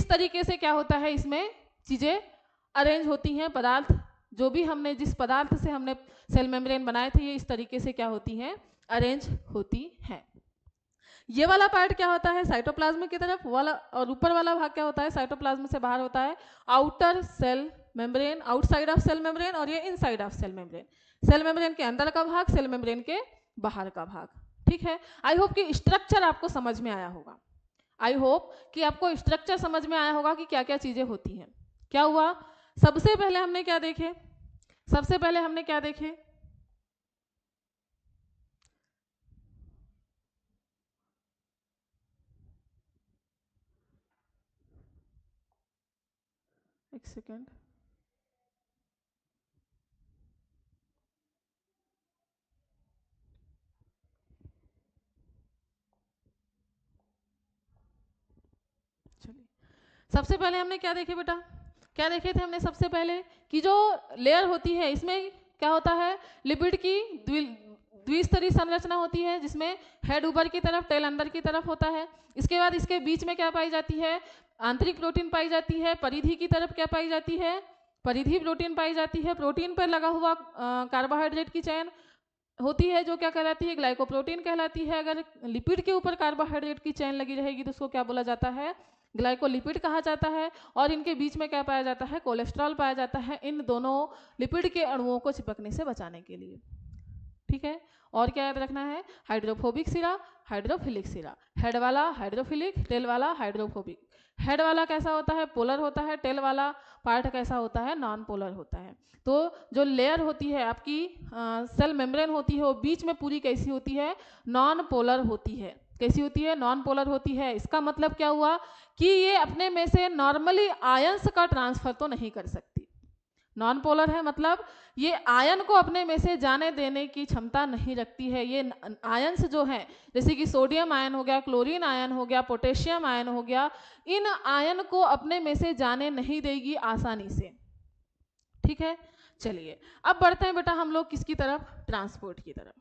इस तरीके से क्या होता है इसमें चीज़ें अरेंज होती हैं पदार्थ जो भी हमने जिस पदार्थ से हमने सेल मेम्ब्रेन बनाए थे ये इस तरीके से क्या होती हैं अरेंज होती हैं ये वाला पार्ट क्या होता है साइटोप्लाज्म की तरफ वाला और ऊपर वाला भाग क्या होता है साइटोप्लाज्म से बाहर होता है outer cell membrane outside of cell membrane और ये inside of cell membrane cell membrane के अंदर का भाग सेल मेम्ब्रेन के बाहर का भाग ठीक है आई होप कि स्ट्रक्चर आपको समझ में आया होगा आई होप कि आपको स्ट्रक्चर समझ में आया होगा कि क्या क्या चीज़ें होती हैं क्या हुआ सबसे पहले हमने क्या देखे सबसे पहले हमने क्या देखे एक सेकेंड चलिए सबसे पहले हमने क्या देखे बेटा क्या देखे थे हमने सबसे पहले कि जो लेयर होती है इसमें क्या होता है लिपिड की द्विस्तरीय संरचना होती है जिसमें हेड ऊपर की तरफ टेल अंदर की तरफ होता है इसके बाद इसके बीच में क्या पाई जाती है आंतरिक प्रोटीन पाई जाती है परिधि की तरफ क्या पाई जाती है परिधि प्रोटीन पाई जाती है प्रोटीन पर लगा हुआ कार्बोहाइड्रेट की चयन होती है जो क्या कहलाती है ग्लाइकोप्रोटीन कहलाती है अगर लिपिड के ऊपर कार्बोहाइड्रेट की चैन लगी रहेगी तो उसको क्या बोला जाता है ग्लाइकोलिपिड कहा जाता है और इनके बीच में क्या पाया जाता है कोलेस्ट्रॉल पाया जाता है इन दोनों लिपिड के अणुओं को चिपकने से बचाने के लिए ठीक है और क्या याद रखना है हाइड्रोफोबिक सिरा हाइड्रोफिलिक सिरा हेड वाला हाइड्रोफिलिक टेल वाला हाइड्रोफोबिक हेड वाला कैसा होता है पोलर होता है टेल वाला पार्ट कैसा होता है नॉन पोलर होता है तो जो लेयर होती है आपकी आ, सेल मेम्ब्रेन होती है वो बीच में पूरी कैसी होती है नॉन पोलर होती है कैसी होती है नॉन पोलर होती है इसका मतलब क्या हुआ कि ये अपने में से नॉर्मली आयंस का ट्रांसफर तो नहीं कर सकते नॉन पोलर है मतलब ये आयन को अपने में से जाने देने की क्षमता नहीं रखती है ये आयन्स जो हैं जैसे कि सोडियम आयन हो गया क्लोरीन आयन हो गया पोटेशियम आयन हो गया इन आयन को अपने में से जाने नहीं देगी आसानी से ठीक है चलिए अब बढ़ते हैं बेटा हम लोग किसकी तरफ ट्रांसपोर्ट की तरफ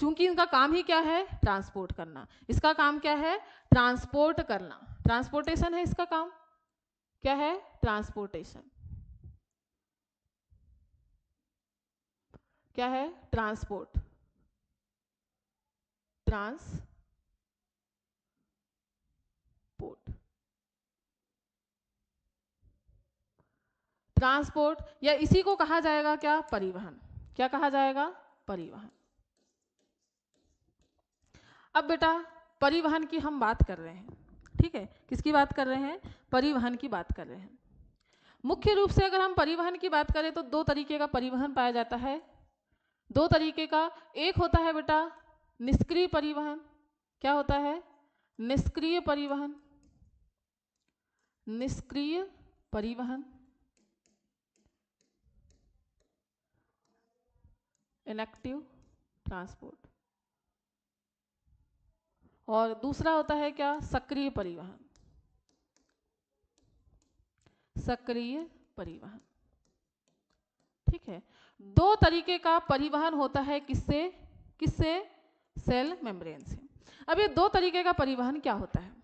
चूंकि इनका काम ही क्या है ट्रांसपोर्ट करना इसका काम क्या है ट्रांसपोर्ट करना ट्रांसपोर्टेशन है इसका काम क्या है ट्रांसपोर्टेशन क्या है ट्रांसपोर्ट ट्रांसपोर्ट ट्रांसपोर्ट या इसी को कहा जाएगा क्या परिवहन क्या कहा जाएगा परिवहन अब बेटा परिवहन की हम बात कर रहे हैं ठीक है किसकी बात कर रहे हैं परिवहन की बात कर रहे हैं मुख्य रूप से अगर हम परिवहन की बात करें तो दो तरीके का परिवहन पाया जाता है दो तरीके का एक होता है बेटा निष्क्रिय परिवहन क्या होता है निष्क्रिय परिवहन निष्क्रिय परिवहन इनएक्टिव ट्रांसपोर्ट और दूसरा होता है क्या सक्रिय परिवहन सक्रिय परिवहन ठीक है दो तरीके का परिवहन होता है किससे किससे सेल मेम्ब्रेन से अब ये दो तरीके का परिवहन क्या होता है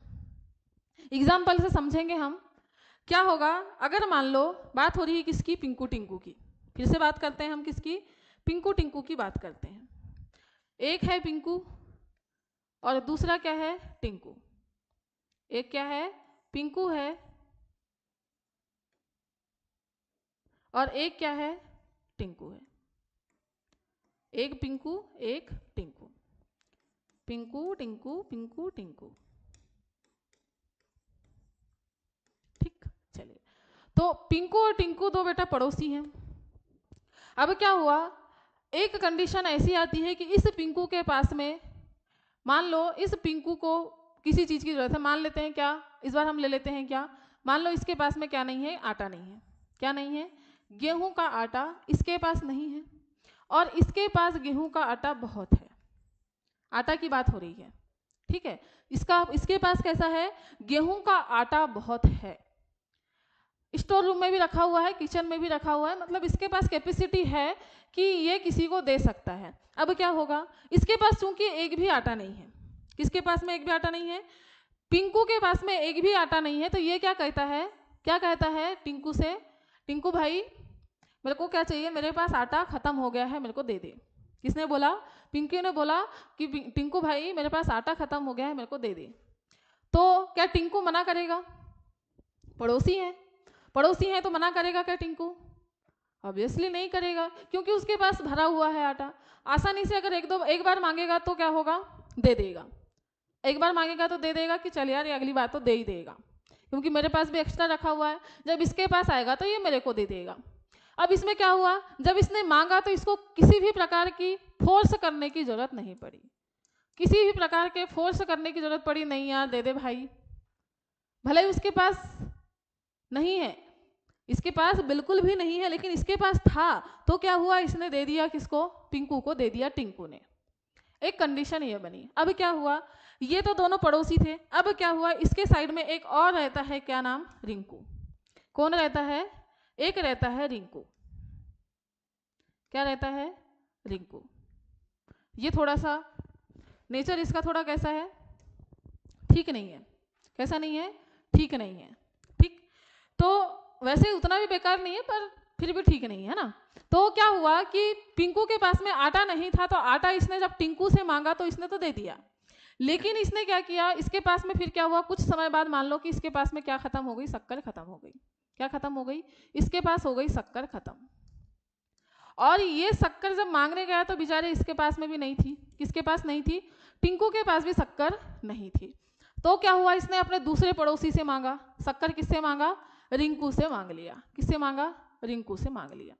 एग्जाम्पल से समझेंगे हम क्या होगा अगर मान लो बात हो रही है किसकी पिंकू टिंकू की फिर से बात करते हैं हम किसकी पिंकू टिंकू की बात करते हैं एक है पिंकू और दूसरा क्या है टिंकू एक क्या है पिंकू है और एक क्या है टिंकू है एक पिंकू एक टिंकू पिंकू टिंकू पिंकू टिंकू ठीक चलिए तो पिंकू और टिंकू दो बेटा पड़ोसी हैं अब क्या हुआ एक कंडीशन ऐसी आती है कि इस पिंकू के पास में मान लो इस पिंकू को किसी चीज़ की जरूरत है मान लेते हैं क्या इस बार हम ले लेते हैं क्या मान लो इसके पास में क्या नहीं है आटा नहीं है क्या नहीं है गेहूं का आटा इसके पास नहीं है और इसके पास गेहूं का आटा बहुत है आटा की बात हो रही है ठीक है इसका इसके पास कैसा है गेहूं का आटा बहुत है स्टोर रूम में भी रखा हुआ है किचन में भी रखा हुआ है मतलब इसके पास कैपेसिटी है कि ये किसी को दे सकता है अब क्या होगा इसके पास चूंकि एक भी आटा नहीं है किसके पास में एक भी आटा नहीं है टिंकू के पास में एक भी आटा नहीं है तो ये क्या कहता है क्या कहता है टिंकू से टिंकू भाई मेरे को क्या चाहिए मेरे पास आटा ख़त्म हो गया है मेरे को दे दे किसने बोला पिंकी ने बोला कि टिंकू भाई मेरे पास आटा ख़त्म हो गया है मेरे को दे दे तो क्या टिंकू मना करेगा पड़ोसी है पड़ोसी है तो मना करेगा क्या टिंकू ऑब्वियसली नहीं करेगा क्योंकि उसके पास भरा हुआ है आटा आसानी से अगर एक दो एक बार मांगेगा तो क्या होगा दे देगा एक बार मांगेगा तो दे देगा कि चल यार ये अगली बार तो दे ही देगा क्योंकि मेरे पास भी एक्स्ट्रा रखा हुआ है जब इसके पास आएगा तो ये मेरे को दे देगा अब इसमें क्या हुआ जब इसने मांगा तो इसको किसी भी प्रकार की फोर्स करने की जरूरत नहीं पड़ी किसी भी प्रकार के फोर्स करने की जरूरत पड़ी नहीं यार दे दे भाई भले उसके पास नहीं है इसके पास बिल्कुल भी नहीं है लेकिन इसके पास था तो क्या हुआ इसने दे दिया किसको पिंकू को दे दिया टिंकू ने एक कंडीशन ये बनी अब क्या हुआ ये तो दोनों पड़ोसी थे अब क्या हुआ इसके साइड में एक और रहता है क्या नाम रिंकू कौन रहता है एक रहता है रिंकू क्या रहता है रिंकू ये थोड़ा सा नेचर इसका थोड़ा कैसा है ठीक नहीं है कैसा नहीं है ठीक नहीं है ठीक तो वैसे उतना भी बेकार नहीं है पर फिर भी ठीक नहीं है ना तो क्या हुआ कि पिंकू के पास में आटा नहीं था तो आटा इसने जब टिंकू से मांगा तो इसने तो दे दिया लेकिन इसने क्या किया इसके पास में फिर क्या हुआ कुछ समय बाद मान लो कि इसके पास में क्या खत्म हो गई शक्कर खत्म हो गई क्या खत्म हो गई इसके पास हो गई शक्कर खत्म और ये शक्कर जब मांगने गया तो बेचारे इसके पास में भी नहीं थी किसके पास नहीं थी टिंकू के पास भी शक्कर नहीं थी तो क्या हुआ इसने अपने दूसरे पड़ोसी से मांगा शक्कर किससे मांगा रिंकू से मांग लिया किससे मांगा रिंकू से मांग लिया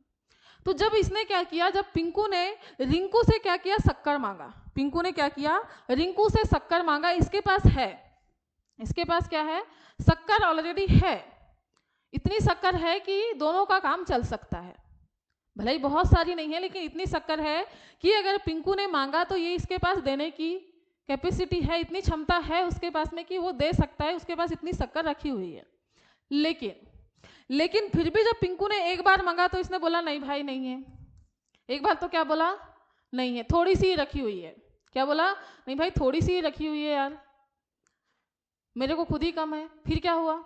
तो जब इसने क्या किया जब पिंकू ने रिंकू से क्या किया शक्कर मांगा पिंकू ने क्या किया रिंकू से शक्कर मांगा इसके पास है इसके पास क्या है शक्कर ऑलरेडी है इतनी शक्कर है कि दोनों का काम चल सकता है भले ही बहुत सारी नहीं है लेकिन इतनी शक्कर है कि अगर पिंकू ने मांगा तो ये इसके पास देने की कैपेसिटी है इतनी क्षमता है उसके पास में कि वो दे सकता है उसके पास इतनी शक्कर रखी हुई है लेकिन लेकिन फिर भी जब पिंकू ने एक बार मांगा तो इसने बोला नहीं भाई नहीं है एक बार तो क्या बोला नहीं है थोड़ी सी रखी हुई है क्या बोला नहीं भाई थोड़ी सी रखी हुई है यार मेरे को खुद ही कम है फिर क्या हुआ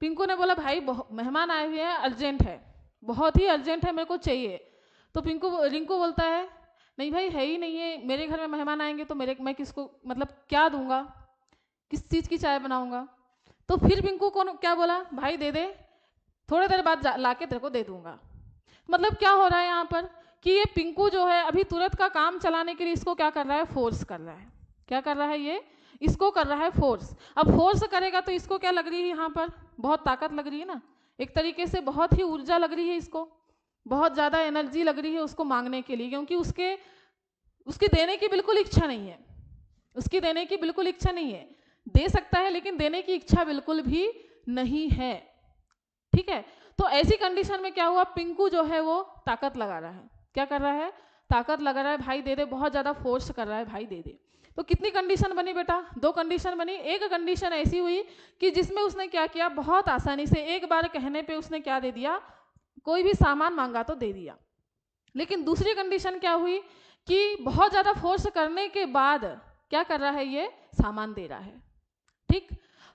पिंकू ने बोला भाई मेहमान आए हुए हैं अर्जेंट है बहुत ही अर्जेंट है मेरे को चाहिए तो पिंकू रिंकू बोलता है नहीं भाई है ही नहीं है मेरे घर में मेहमान आएंगे तो मेरे मैं किसको मतलब क्या दूंगा किस चीज़ की चाय बनाऊंगा तो फिर पिंकू को क्या बोला भाई दे दे थोड़ी देर बाद ला के तेरे को दे दूंगा मतलब क्या हो रहा है यहाँ पर कि ये पिंकू जो है अभी तुरंत का काम चलाने के लिए इसको क्या कर रहा है फोर्स कर रहा है क्या कर रहा है ये इसको कर रहा है फोर्स अब फोर्स करेगा तो इसको क्या लग रही है यहाँ पर बहुत ताकत लग रही है ना एक तरीके से बहुत ही ऊर्जा लग रही है इसको बहुत ज़्यादा एनर्जी लग रही है उसको मांगने के लिए क्योंकि उसके उसकी देने की बिल्कुल इच्छा नहीं है उसकी देने की बिल्कुल इच्छा नहीं है दे सकता है लेकिन देने की इच्छा बिल्कुल भी नहीं है ठीक है तो ऐसी कंडीशन में क्या हुआ पिंकू जो है वो ताकत लगा रहा है क्या कर रहा है ताकत लगा रहा है भाई दे दे बहुत ज़्यादा फोर्स कर रहा है भाई दे दे तो कितनी कंडीशन बनी बेटा दो कंडीशन बनी एक कंडीशन ऐसी हुई कि जिसमें उसने क्या किया बहुत आसानी से एक बार कहने पे उसने क्या दे दिया कोई भी सामान मांगा तो दे दिया लेकिन दूसरी कंडीशन क्या हुई कि बहुत ज़्यादा फोर्स करने के बाद क्या कर रहा है ये सामान दे रहा है ठीक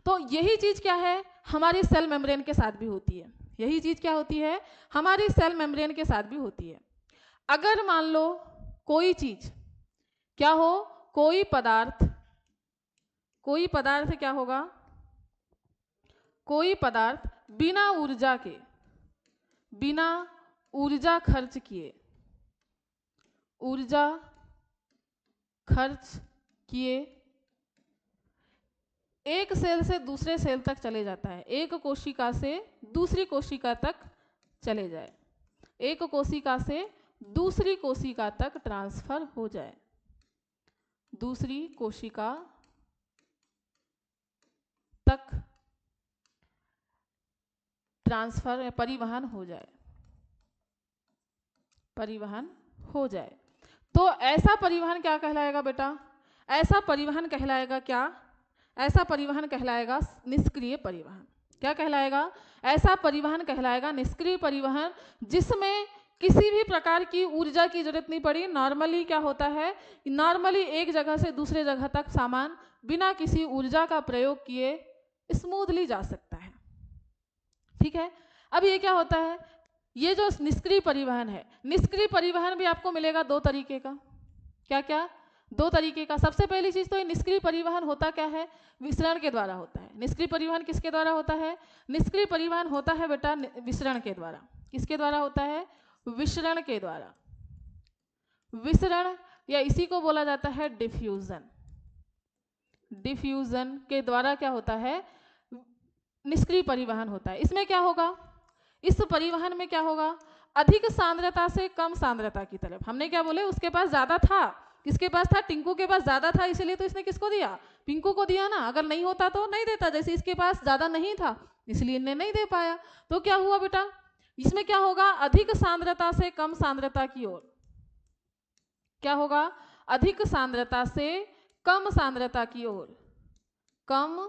तो यही चीज़ क्या है हमारी सेल मेम्ब्रेन के साथ भी होती है यही चीज़ क्या होती है हमारी सेल मेम्ब्रेन के साथ भी होती है अगर मान लो कोई चीज़ क्या हो कोई पदार्थ कोई पदार्थ क्या होगा कोई पदार्थ बिना ऊर्जा के बिना ऊर्जा खर्च किए ऊर्जा खर्च किए एक सेल से दूसरे सेल तक चले जाता है एक कोशिका से दूसरी कोशिका तक चले जाए एक कोशिका से दूसरी कोशिका तक ट्रांसफर हो जाए दूसरी कोशिका तक ट्रांसफर परिवहन हो जाए परिवहन हो जाए तो ऐसा परिवहन क्या कहलाएगा बेटा ऐसा परिवहन कहलाएगा क्या ऐसा परिवहन कहलाएगा निष्क्रिय परिवहन क्या कहलाएगा ऐसा परिवहन कहलाएगा निष्क्रिय परिवहन जिसमें किसी भी प्रकार की ऊर्जा की जरूरत नहीं पड़ी नॉर्मली क्या होता है नॉर्मली एक जगह से दूसरे जगह तक सामान बिना किसी ऊर्जा का प्रयोग किए स्मूथली जा सकता है ठीक है अब ये क्या होता है ये जो निष्क्रिय परिवहन है निष्क्रिय परिवहन भी आपको मिलेगा दो तरीके का क्या क्या दो तरीके का सबसे पहली चीज तो ये निष्क्रिय परिवहन होता क्या है विसरण के द्वारा होता है निष्क्रिय परिवहन किसके द्वारा होता है निष्क्रिय परिवहन होता है बेटा विसरण के द्वारा किसके द्वारा होता है विसरण के द्वारा विसरण या इसी को बोला जाता है डिफ्यूजन डिफ्यूजन के द्वारा क्या होता है निष्क्रिय परिवहन होता है इसमें क्या होगा इस परिवहन में क्या होगा अधिक सांद्रता से कम सांद्रता की तरफ हमने क्या बोले उसके पास ज्यादा था किसके पास था टिंकू के पास ज्यादा था इसलिए तो इसने किसको दिया पिंकू को दिया ना अगर नहीं होता तो नहीं देता जैसे इसके पास ज्यादा नहीं था इसलिए इन्हें नहीं दे पाया तो क्या हुआ बेटा इसमें क्या होगा अधिक सांद्रता से कम सांद्रता की ओर क्या होगा अधिक सांद्रता से कम सांद्रता की ओर कम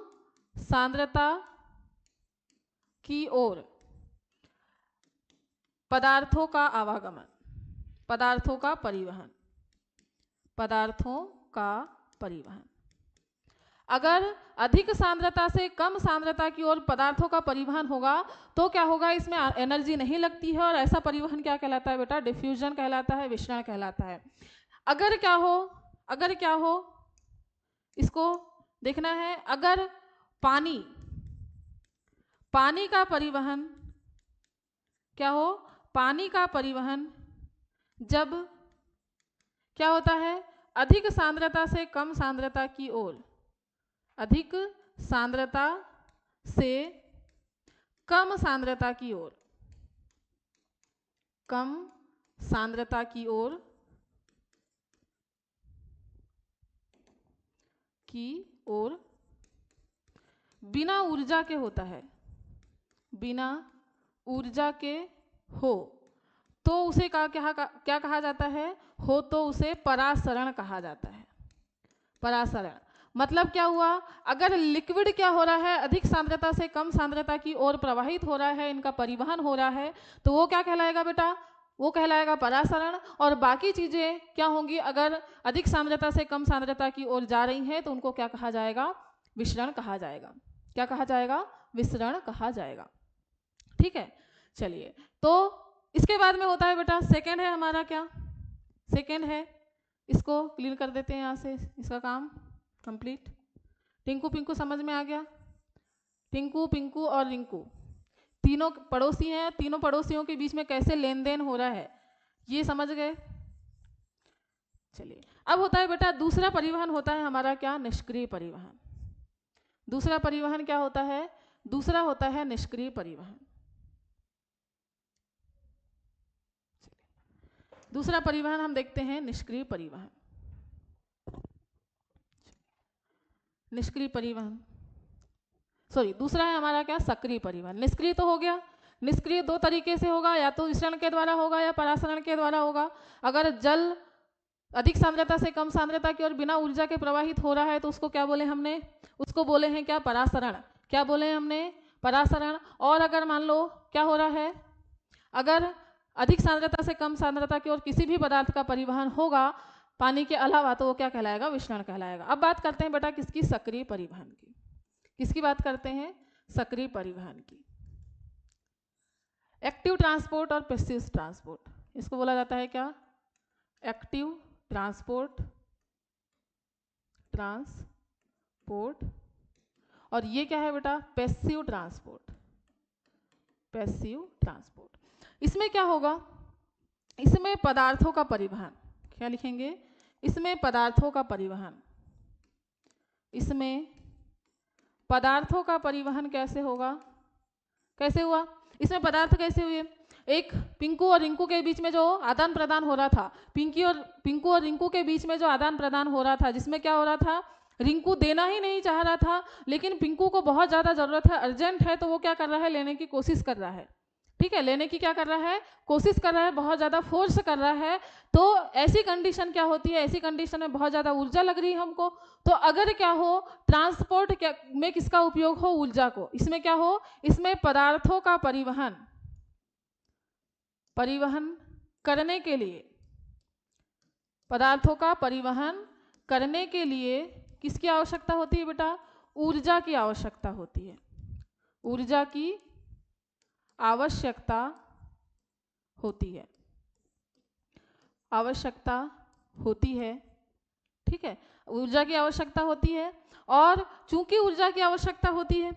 सांद्रता की ओर पदार्थों का आवागमन पदार्थों का परिवहन पदार्थों का परिवहन अगर अधिक सांद्रता से कम सांद्रता की ओर पदार्थों का परिवहन होगा तो क्या होगा इसमें एनर्जी नहीं लगती है और ऐसा परिवहन क्या कहलाता है बेटा डिफ्यूजन कहलाता है विषण कहलाता है अगर क्या हो अगर क्या हो इसको देखना है अगर पानी पानी का परिवहन क्या हो पानी का परिवहन जब क्या होता है अधिक सांद्रता से कम सांद्रता की ओर अधिक सांद्रता से कम सांद्रता की ओर कम सांद्रता की ओर की ओर बिना ऊर्जा के होता है बिना ऊर्जा के हो तो उसे का क्या क्या कहा जाता है हो तो उसे परासरण कहा जाता है परासरण मतलब क्या हुआ अगर लिक्विड क्या हो रहा है अधिक सांद्रता से कम सांद्रता की ओर प्रवाहित हो रहा है इनका परिवहन हो रहा है तो वो क्या कहलाएगा बेटा वो कहलाएगा परासरण और बाकी चीज़ें क्या होंगी अगर अधिक सांद्रता से कम सांद्रता की ओर जा रही हैं तो उनको क्या कहा जाएगा विसरण कहा जाएगा क्या कहा जाएगा विसरण कहा जाएगा ठीक है चलिए तो इसके बाद में होता है बेटा सेकेंड है हमारा क्या सेकेंड है इसको क्लीन कर देते हैं यहाँ से इसका काम कंप्लीट टिंकू पिंकू समझ में आ गया टिंकू पिंकू और रिंकू तीनों पड़ोसी हैं तीनों पड़ोसियों के बीच में कैसे लेन देन हो रहा है ये समझ गए चलिए अब होता है बेटा दूसरा परिवहन होता है हमारा क्या निष्क्रिय परिवहन दूसरा परिवहन क्या होता है दूसरा होता है निष्क्रिय परिवहन दूसरा परिवहन हम देखते हैं निष्क्रिय परिवहन निष्क्रिय परिवहन सॉरी दूसरा है हमारा क्या सक्रिय परिवहन निष्क्रिय तो हो गया निष्क्रिय दो तरीके से होगा या तो विसरण के द्वारा होगा या परासरण के द्वारा होगा अगर जल अधिक सांद्रता से कम सांद्रता की और बिना ऊर्जा के प्रवाहित हो रहा है तो उसको क्या बोले हमने उसको बोले हैं क्या परासरण क्या बोले हैं हमने परासरण और अगर मान लो क्या हो रहा है अगर अधिक सांद्रता से कम सांद्रता की और किसी भी पदार्थ का परिवहन होगा पानी के अलावा तो वो क्या कहलाएगा विषण कहलाएगा अब बात करते हैं बेटा किसकी सक्रिय परिवहन की किसकी बात करते हैं सक्रिय परिवहन की एक्टिव ट्रांसपोर्ट और पेसिव ट्रांसपोर्ट इसको बोला जाता है क्या एक्टिव ट्रांसपोर्ट ट्रांसपोर्ट और ये क्या है बेटा पेसिव ट्रांसपोर्ट पेसिव ट्रांसपोर्ट इसमें क्या होगा इसमें पदार्थों का परिवहन क्या लिखेंगे इसमें पदार्थों का परिवहन इसमें पदार्थों का परिवहन कैसे होगा कैसे हुआ इसमें पदार्थ कैसे हुए एक पिंकू और रिंकू के बीच में जो आदान प्रदान हो रहा था पिंकी और पिंकू और रिंकू के बीच में जो आदान प्रदान हो रहा था जिसमें क्या हो रहा था रिंकू देना ही नहीं चाह रहा था लेकिन पिंकू को बहुत ज़्यादा ज़रूरत है अर्जेंट है तो वो क्या कर रहा है लेने की कोशिश कर रहा है ठीक है लेने की क्या कर रहा है कोशिश कर रहा है बहुत ज़्यादा फोर्स कर रहा है तो ऐसी कंडीशन क्या होती है ऐसी कंडीशन में बहुत ज़्यादा ऊर्जा लग रही है हमको तो अगर क्या हो ट्रांसपोर्ट में किसका उपयोग हो ऊर्जा को इसमें क्या हो इसमें पदार्थों का परिवहन परिवहन करने के लिए पदार्थों का परिवहन करने के लिए किसकी आवश्यकता होती है बेटा ऊर्जा की आवश्यकता होती है ऊर्जा की आवश्यकता होती है आवश्यकता होती है ठीक है ऊर्जा की आवश्यकता होती है और चूंकि ऊर्जा की आवश्यकता होती है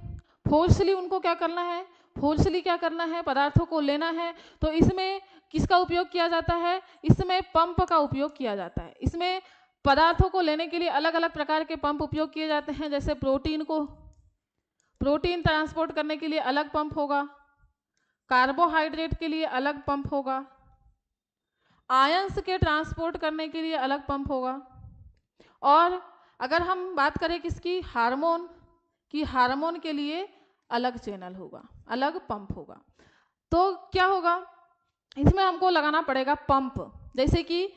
फोर्सली उनको क्या करना है फोर्सली क्या करना है पदार्थों को लेना है तो इसमें किसका उपयोग किया जाता है इसमें पंप का उपयोग किया जाता है इसमें पदार्थों को लेने के लिए अलग अलग प्रकार के पंप उपयोग किए जाते हैं जैसे प्रोटीन को प्रोटीन ट्रांसपोर्ट करने के लिए अलग पंप होगा कार्बोहाइड्रेट के लिए अलग पंप होगा आयंस के ट्रांसपोर्ट करने के लिए अलग पंप होगा और अगर हम बात करें किसकी हार्मोन की हार्मोन के लिए अलग चैनल होगा अलग पंप होगा तो क्या होगा इसमें हमको लगाना पड़ेगा पंप जैसे कि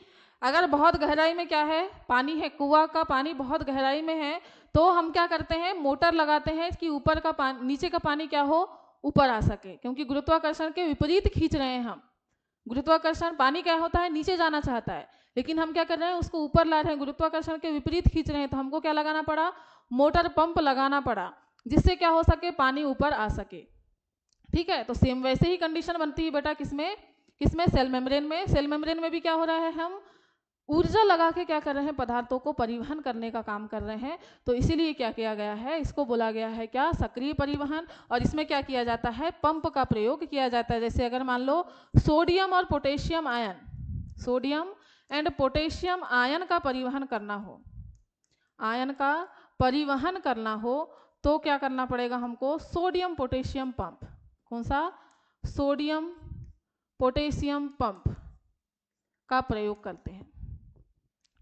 अगर बहुत गहराई में क्या है पानी है कुआ का पानी बहुत गहराई में है तो हम क्या करते हैं मोटर लगाते हैं कि ऊपर का पानी नीचे का पानी क्या हो ऊपर आ सके क्योंकि गुरुत्वाकर्षण के विपरीत खींच रहे हैं हम गुरुत्वाकर्षण पानी क्या होता है नीचे जाना चाहता है लेकिन हम क्या कर रहे हैं उसको ऊपर ला रहे हैं गुरुत्वाकर्षण के विपरीत खींच रहे हैं तो हमको क्या लगाना पड़ा मोटर पंप लगाना पड़ा जिससे क्या हो सके पानी ऊपर आ सके ठीक है तो सेम वैसे ही कंडीशन बनती है बेटा किसमें किसमें सेल मेम्ब्रेन में सेल मेम्ब्रेन में भी क्या हो रहा है हम ऊर्जा लगा के क्या कर रहे हैं पदार्थों को परिवहन करने का काम कर रहे हैं तो इसीलिए क्या किया गया है इसको बोला गया है क्या सक्रिय परिवहन और इसमें क्या किया जाता है पंप का प्रयोग किया जाता है जैसे अगर मान लो सोडियम और potassium ion sodium and potassium ion का परिवहन करना हो आयन का परिवहन करना हो तो क्या करना पड़ेगा हमको सोडियम पोटेशियम पंप कौन सा सोडियम पोटेशियम पंप का प्रयोग करते हैं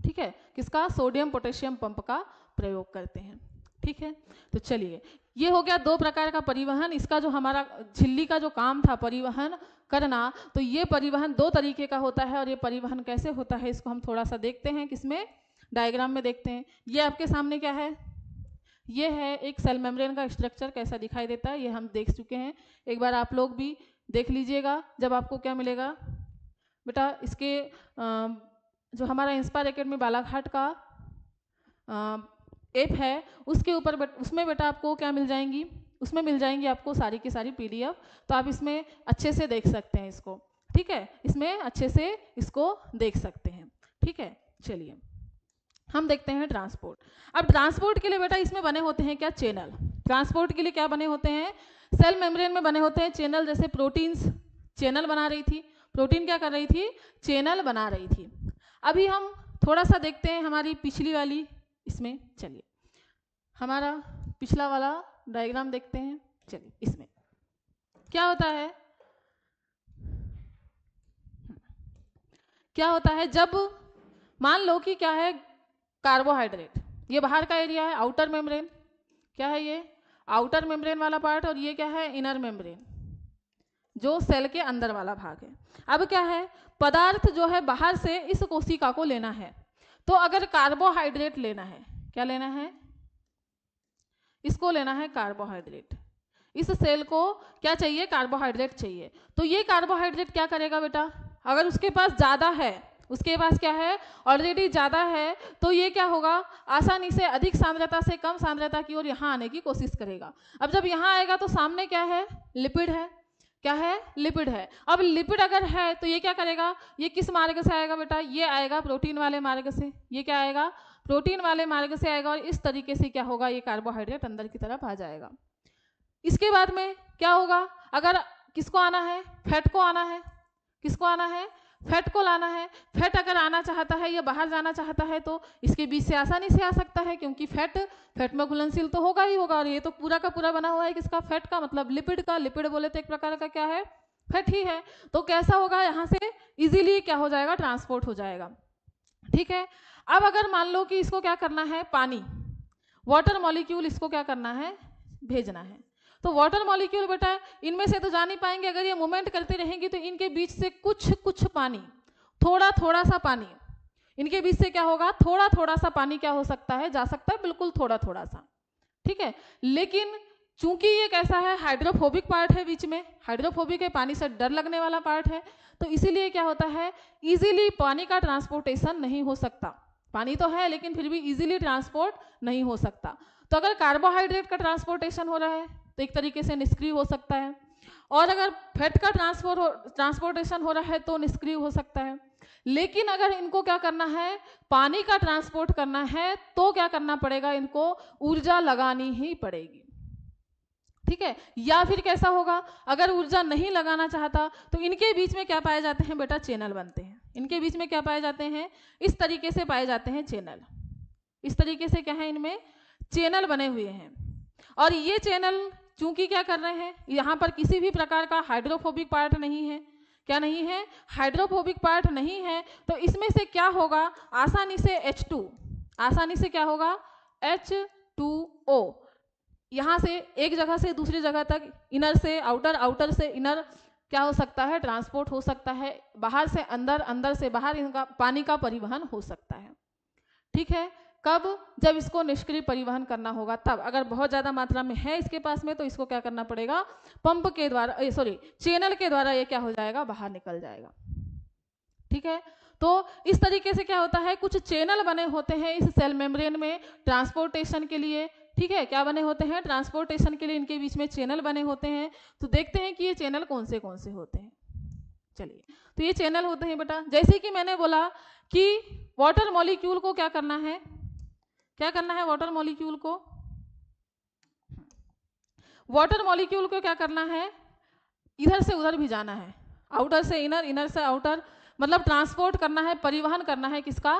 ठीक है किसका सोडियम पोटेशियम पंप का प्रयोग करते हैं ठीक है तो चलिए ये हो गया दो प्रकार का परिवहन इसका जो हमारा झिल्ली का जो काम था परिवहन करना तो ये परिवहन दो तरीके का होता है और ये परिवहन कैसे होता है इसको हम थोड़ा सा देखते हैं किसमें डायग्राम में देखते हैं ये आपके सामने क्या है ये है एक सेल मेम्ब्रेन का स्ट्रक्चर कैसा दिखाई देता है ये हम देख चुके हैं एक बार आप लोग भी देख लीजिएगा जब आपको क्या मिलेगा बेटा इसके आ, जो हमारा इंस्पायर एकेडमी बालाघाट का ऐप है उसके ऊपर बट उसमें बेटा आपको क्या मिल जाएंगी उसमें मिल जाएंगी आपको सारी की सारी पी तो आप इसमें अच्छे से देख सकते हैं इसको ठीक है इसमें अच्छे से इसको देख सकते हैं ठीक है चलिए हम देखते हैं ट्रांसपोर्ट अब ट्रांसपोर्ट के लिए बेटा इसमें बने होते हैं क्या चैनल ट्रांसपोर्ट के लिए क्या बने होते हैं सेल मेम्ब्रेन में बने होते हैं चैनल जैसे प्रोटीन्स चैनल बना रही थी प्रोटीन क्या कर रही थी चैनल बना रही थी अभी हम थोड़ा सा देखते हैं हमारी पिछली वाली इसमें चलिए हमारा पिछला वाला डायग्राम देखते हैं चलिए इसमें क्या होता है क्या होता है जब मान लो कि क्या है कार्बोहाइड्रेट ये बाहर का एरिया है आउटर मेम्ब्रेन क्या है ये आउटर मेम्ब्रेन वाला पार्ट और ये क्या है इनर मेम्ब्रेन जो सेल के अंदर वाला भाग है अब क्या है पदार्थ जो है बाहर से इस कोशिका को लेना है तो अगर कार्बोहाइड्रेट लेना है क्या लेना है इसको लेना है कार्बोहाइड्रेट इस सेल को क्या चाहिए कार्बोहाइड्रेट चाहिए तो ये कार्बोहाइड्रेट क्या करेगा बेटा अगर उसके पास ज़्यादा है उसके पास क्या है ऑलरेडी ज़्यादा है तो ये क्या होगा आसानी से अधिक सांद्रता से कम सांद्रता की ओर यहाँ आने की कोशिश करेगा अब जब यहाँ आएगा तो सामने क्या है लिपिड है क्या है लिपिड है अब लिपिड अगर है तो ये क्या करेगा ये किस मार्ग से आएगा बेटा ये आएगा प्रोटीन वाले मार्ग से ये क्या आएगा प्रोटीन वाले मार्ग से आएगा और इस तरीके से क्या होगा ये कार्बोहाइड्रेट अंदर की तरफ आ जाएगा इसके बाद में क्या होगा अगर किसको आना है फैट को आना है किसको आना है फैट को लाना है फैट अगर आना चाहता है या बाहर जाना चाहता है तो इसके बीच से आसानी से आ सकता है क्योंकि फैट फैट में घुलनशील तो होगा ही होगा और ये तो पूरा का पूरा बना हुआ है किसका फैट का मतलब लिपिड का लिपिड बोले तो एक प्रकार का क्या है फैट ही है तो कैसा होगा यहाँ से इजीली क्या हो जाएगा ट्रांसपोर्ट हो जाएगा ठीक है अब अगर मान लो कि इसको क्या करना है पानी वाटर मॉलिक्यूल इसको क्या करना है भेजना है तो वाटर मॉलिक्यूल बेटा इनमें से तो जा नहीं पाएंगे अगर ये मूवमेंट करते रहेंगे तो इनके बीच से कुछ कुछ पानी थोड़ा थोड़ा सा पानी इनके बीच से क्या होगा थोड़ा थोड़ा सा पानी क्या हो सकता है जा सकता है बिल्कुल थोड़ा थोड़ा सा ठीक है लेकिन चूंकि ये कैसा है हाइड्रोफोबिक पार्ट है बीच में हाइड्रोफोबिक है पानी से डर लगने वाला पार्ट है तो इसीलिए क्या होता है इजीली पानी का ट्रांसपोर्टेशन नहीं हो सकता पानी तो है लेकिन फिर भी इजीली ट्रांसपोर्ट नहीं हो सकता तो अगर कार्बोहाइड्रेट का ट्रांसपोर्टेशन हो रहा है तो एक तरीके से निष्क्रिय हो सकता है और अगर फैट का ट्रांसपोर्ट ट्रांसपोर्टेशन हो रहा है तो निष्क्रिय हो सकता है लेकिन अगर इनको क्या करना है पानी का ट्रांसपोर्ट करना है तो क्या करना पड़ेगा इनको ऊर्जा लगानी ही पड़ेगी ठीक है या फिर कैसा होगा अगर ऊर्जा नहीं लगाना चाहता तो इनके बीच में क्या पाए जाते हैं बेटा चैनल बनते हैं इनके बीच में क्या पाए जाते हैं इस तरीके से पाए जाते हैं चैनल इस तरीके से क्या है इनमें चैनल बने हुए हैं और ये चैनल चूंकि क्या कर रहे हैं यहाँ पर किसी भी प्रकार का हाइड्रोफोबिक पार्ट नहीं है क्या नहीं है हाइड्रोफोबिक पार्ट नहीं है तो इसमें से क्या होगा आसानी से H2 आसानी से क्या होगा H2O यहाँ से एक जगह से दूसरी जगह तक इनर से आउटर आउटर से इनर क्या हो सकता है ट्रांसपोर्ट हो सकता है बाहर से अंदर अंदर से बाहर इनका पानी का परिवहन हो सकता है ठीक है कब जब इसको निष्क्रिय परिवहन करना होगा तब अगर बहुत ज़्यादा मात्रा में है इसके पास में तो इसको क्या करना पड़ेगा पंप के द्वारा सॉरी चैनल के द्वारा ये क्या हो जाएगा बाहर निकल जाएगा ठीक है तो इस तरीके से क्या होता है कुछ चैनल बने होते हैं इस सेल मेम्ब्रेन में ट्रांसपोर्टेशन के लिए ठीक है क्या बने होते हैं ट्रांसपोर्टेशन के लिए इनके बीच में चैनल बने होते हैं तो देखते हैं कि ये चैनल कौन से कौन से होते हैं चलिए तो ये चैनल होते हैं बेटा जैसे कि मैंने बोला कि वाटर मॉलिक्यूल को क्या करना है क्या करना है वाटर मॉलिक्यूल को वाटर मॉलिक्यूल को क्या करना है इधर से उधर भी जाना है आउटर से इनर इनर से आउटर मतलब ट्रांसपोर्ट करना है परिवहन करना है किसका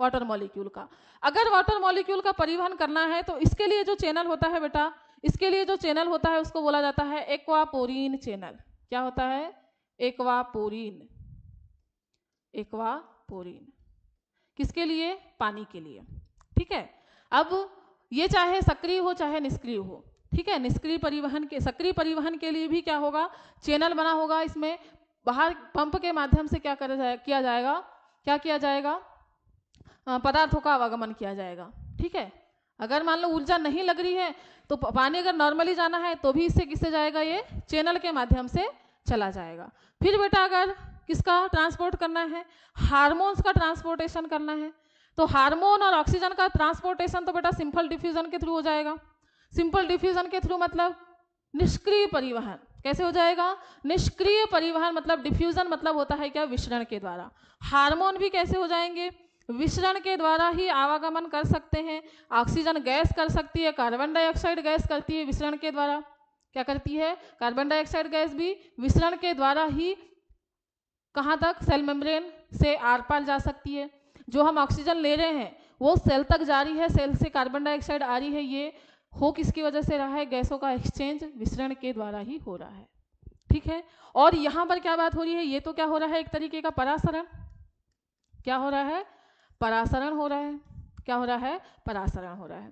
वाटर मॉलिक्यूल का अगर वाटर मॉलिक्यूल का परिवहन करना है तो इसके लिए जो चैनल होता है बेटा इसके लिए जो चैनल होता है उसको बोला जाता है एक्वापोरिन चैनल क्या होता है एक्वापोरिन एक्वापोरिन किसके लिए पानी के लिए ठीक है अब ये चाहे सक्रिय हो चाहे निष्क्रिय हो ठीक है निष्क्रिय परिवहन के सक्रिय परिवहन के लिए भी क्या होगा चैनल बना होगा इसमें बाहर पंप के माध्यम से क्या करा जाए किया जाएगा क्या किया जाएगा पदार्थों का आवागमन किया जाएगा ठीक है अगर मान लो ऊर्जा नहीं लग रही है तो पानी अगर नॉर्मली जाना है तो भी इससे किससे जाएगा ये चैनल के माध्यम से चला जाएगा फिर बेटा अगर किसका ट्रांसपोर्ट करना है हार्मोन्स का ट्रांसपोर्टेशन करना है तो हार्मोन और ऑक्सीजन का ट्रांसपोर्टेशन तो बेटा सिंपल डिफ्यूजन के थ्रू हो जाएगा सिंपल डिफ्यूजन के थ्रू मतलब निष्क्रिय परिवहन कैसे हो जाएगा निष्क्रिय परिवहन मतलब डिफ्यूजन मतलब होता है क्या विसरण के द्वारा हार्मोन भी कैसे हो जाएंगे विसरण के द्वारा ही आवागमन कर सकते हैं ऑक्सीजन गैस कर सकती है कार्बन डाइऑक्साइड गैस करती है विसरण के द्वारा क्या करती है कार्बन डाइऑक्साइड गैस भी विसरण के द्वारा ही कहाँ तक सेल मेम्ब्रेन से आर पार जा सकती है जो हम ऑक्सीजन ले रहे हैं वो सेल तक जा रही है सेल से कार्बन डाइऑक्साइड आ रही है ये हो किसकी वजह से रहा है गैसों का एक्सचेंज विसरण के द्वारा ही हो रहा है ठीक है और यहाँ पर क्या बात हो रही है ये तो क्या हो रहा है एक तरीके का परासरण क्या हो रहा है परासरण हो रहा है क्या हो रहा है परासरण हो रहा है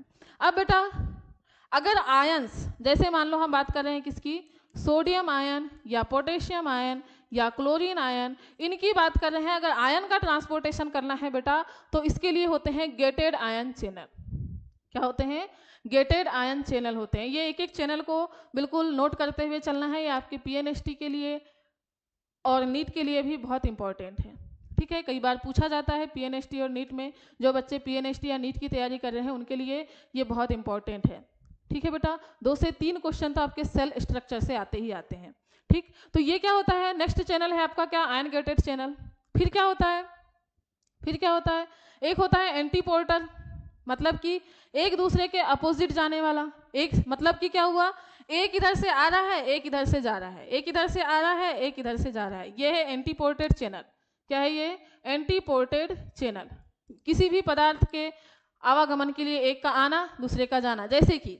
अब बेटा अगर आयंस जैसे मान लो हम बात कर रहे हैं किसकी सोडियम आयन या पोटेशियम आयन या क्लोरीन आयन इनकी बात कर रहे हैं अगर आयन का ट्रांसपोर्टेशन करना है बेटा तो इसके लिए होते हैं गेटेड आयन चैनल क्या होते हैं गेटेड आयन चैनल होते हैं ये एक एक चैनल को बिल्कुल नोट करते हुए चलना है ये आपके पी के लिए और नीट के लिए भी बहुत इंपॉर्टेंट है ठीक है कई बार पूछा जाता है पी और नीट में जो बच्चे पी या नीट की तैयारी कर रहे हैं उनके लिए ये बहुत इंपॉर्टेंट है ठीक है बेटा दो से तीन क्वेश्चन तो आपके सेल स्ट्रक्चर से आते ही आते हैं ठीक तो ये क्या होता है नेक्स्ट चैनल है आपका क्या आयन गेटेड चैनल फिर क्या होता है फिर क्या होता है एक होता है एंटी पोर्टल मतलब कि एक दूसरे के अपोजिट जाने वाला एक मतलब कि क्या हुआ एक इधर से आ रहा है एक इधर से जा रहा है एक इधर से आ रहा है एक इधर से जा रहा है ये है एंटी पोर्टेड चैनल क्या है ये एंटी पोर्टेड चैनल किसी भी पदार्थ के आवागमन के लिए एक का आना दूसरे का जाना जैसे कि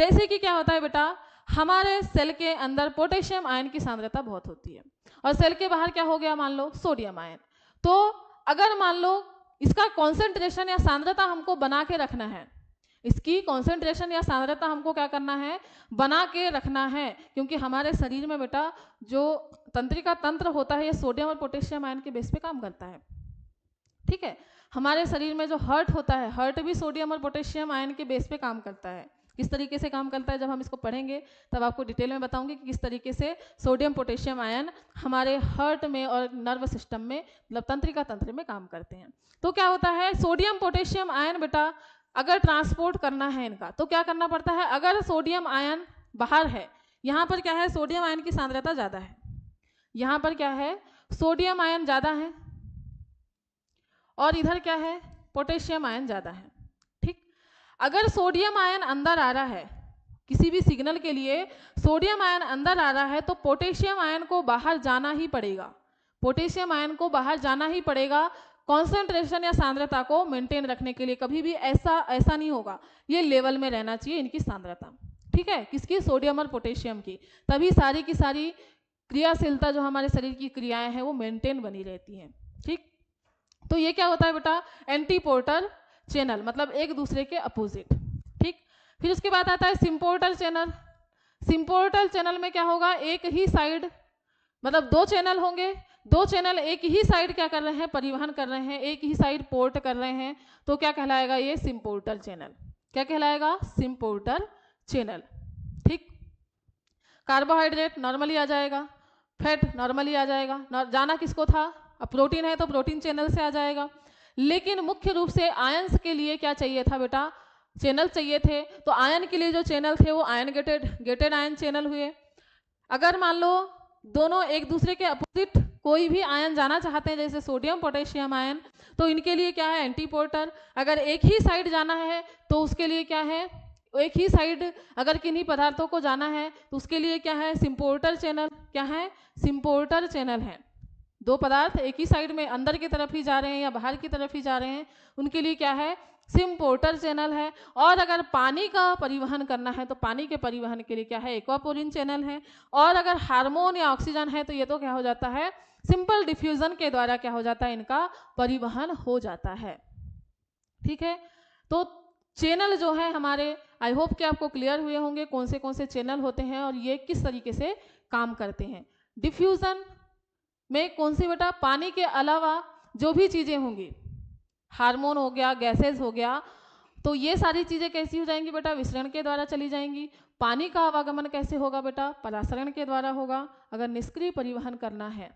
जैसे कि क्या होता है बेटा हमारे सेल के अंदर पोटेशियम आयन की सांद्रता बहुत होती है और सेल के बाहर क्या हो गया मान लो सोडियम आयन तो अगर मान लो इसका कॉन्सेंट्रेशन या सांद्रता हमको बना के रखना है इसकी कॉन्सेंट्रेशन या सांद्रता हमको क्या करना है बना के रखना है क्योंकि हमारे शरीर में बेटा जो तंत्रिका तंत्र होता है ये सोडियम और पोटेशियम आयन के बेस पे काम करता है ठीक है हमारे शरीर में जो हर्ट होता है हर्ट भी सोडियम और पोटेशियम आयन के बेस पे काम करता है किस तरीके से काम करता है जब हम इसको पढ़ेंगे तब आपको डिटेल में बताऊंगी कि किस तरीके से सोडियम पोटेशियम आयन हमारे हार्ट में और नर्व सिस्टम में मतलब तंत्रिका तंत्र में काम करते हैं तो क्या होता है सोडियम पोटेशियम आयन बेटा अगर ट्रांसपोर्ट करना है इनका तो क्या करना पड़ता है अगर सोडियम आयन बाहर है यहाँ पर क्या है सोडियम आयन की सांद्रता ज़्यादा है यहाँ पर क्या है सोडियम आयन ज़्यादा है और इधर क्या है पोटेशियम आयन ज़्यादा है अगर सोडियम आयन अंदर आ रहा है किसी भी सिग्नल के लिए सोडियम आयन अंदर आ रहा है तो पोटेशियम आयन को बाहर जाना ही पड़ेगा पोटेशियम आयन को बाहर जाना ही पड़ेगा कॉन्सेंट्रेशन या सांद्रता को मेंटेन रखने के लिए कभी भी ऐसा ऐसा नहीं होगा ये लेवल में रहना चाहिए इनकी सांद्रता ठीक है किसकी सोडियम और पोटेशियम की तभी सारी की सारी क्रियाशीलता जो हमारे शरीर की क्रियाएं हैं वो मेंटेन बनी रहती हैं ठीक तो ये क्या होता है बेटा एंटी चैनल मतलब एक दूसरे के अपोजिट ठीक फिर उसके बाद आता है सिम्पोर्टल चैनल सिम्पोर्टल चैनल में क्या होगा एक ही साइड मतलब दो चैनल होंगे दो चैनल एक ही साइड क्या कर रहे हैं परिवहन कर रहे हैं एक ही साइड पोर्ट कर रहे हैं तो क्या कहलाएगा ये सिम्पोर्टल चैनल क्या कहलाएगा सिम्पोर्टल चैनल ठीक कार्बोहाइड्रेट नॉर्मली आ जाएगा फैट नॉर्मली आ जाएगा जाना किसको था अब प्रोटीन है तो प्रोटीन चैनल से आ जाएगा लेकिन मुख्य रूप से आयन के लिए क्या चाहिए था बेटा चैनल चाहिए थे तो आयन के लिए जो चैनल थे वो ion gated gated ion channel हुए अगर मान लो दोनों एक दूसरे के अपोजिट कोई भी आयन जाना चाहते हैं जैसे सोडियम पोटेशियम आयन तो इनके लिए क्या है एंटीपोर्टर अगर एक ही साइड जाना है तो उसके लिए क्या है एक ही साइड अगर किन्हीं पदार्थों को जाना है तो उसके लिए क्या है सिम्पोर्टर चैनल क्या है सिम्पोर्टर चैनल है दो पदार्थ एक ही साइड में अंदर की तरफ ही जा रहे हैं या बाहर की तरफ ही जा रहे हैं उनके लिए क्या है सिम पोर्टर चैनल है और अगर पानी का परिवहन करना है तो पानी के परिवहन के लिए क्या है एक्वापोरिन चैनल है और अगर हार्मोन या ऑक्सीजन है तो ये तो क्या हो जाता है सिंपल डिफ्यूजन के द्वारा क्या हो जाता है इनका परिवहन हो जाता है ठीक है तो चैनल जो है हमारे आई होप कि आपको क्लियर हुए होंगे कौन से कौन से चैनल होते हैं और ये किस तरीके से काम करते हैं डिफ्यूज़न में कौन सी बेटा पानी के अलावा जो भी चीज़ें होंगी हार्मोन हो गया गैसेस हो गया तो ये सारी चीज़ें कैसी हो जाएंगी बेटा विसरण के द्वारा चली जाएंगी पानी का आवागमन कैसे होगा बेटा परासरण के द्वारा होगा अगर निष्क्रिय परिवहन करना है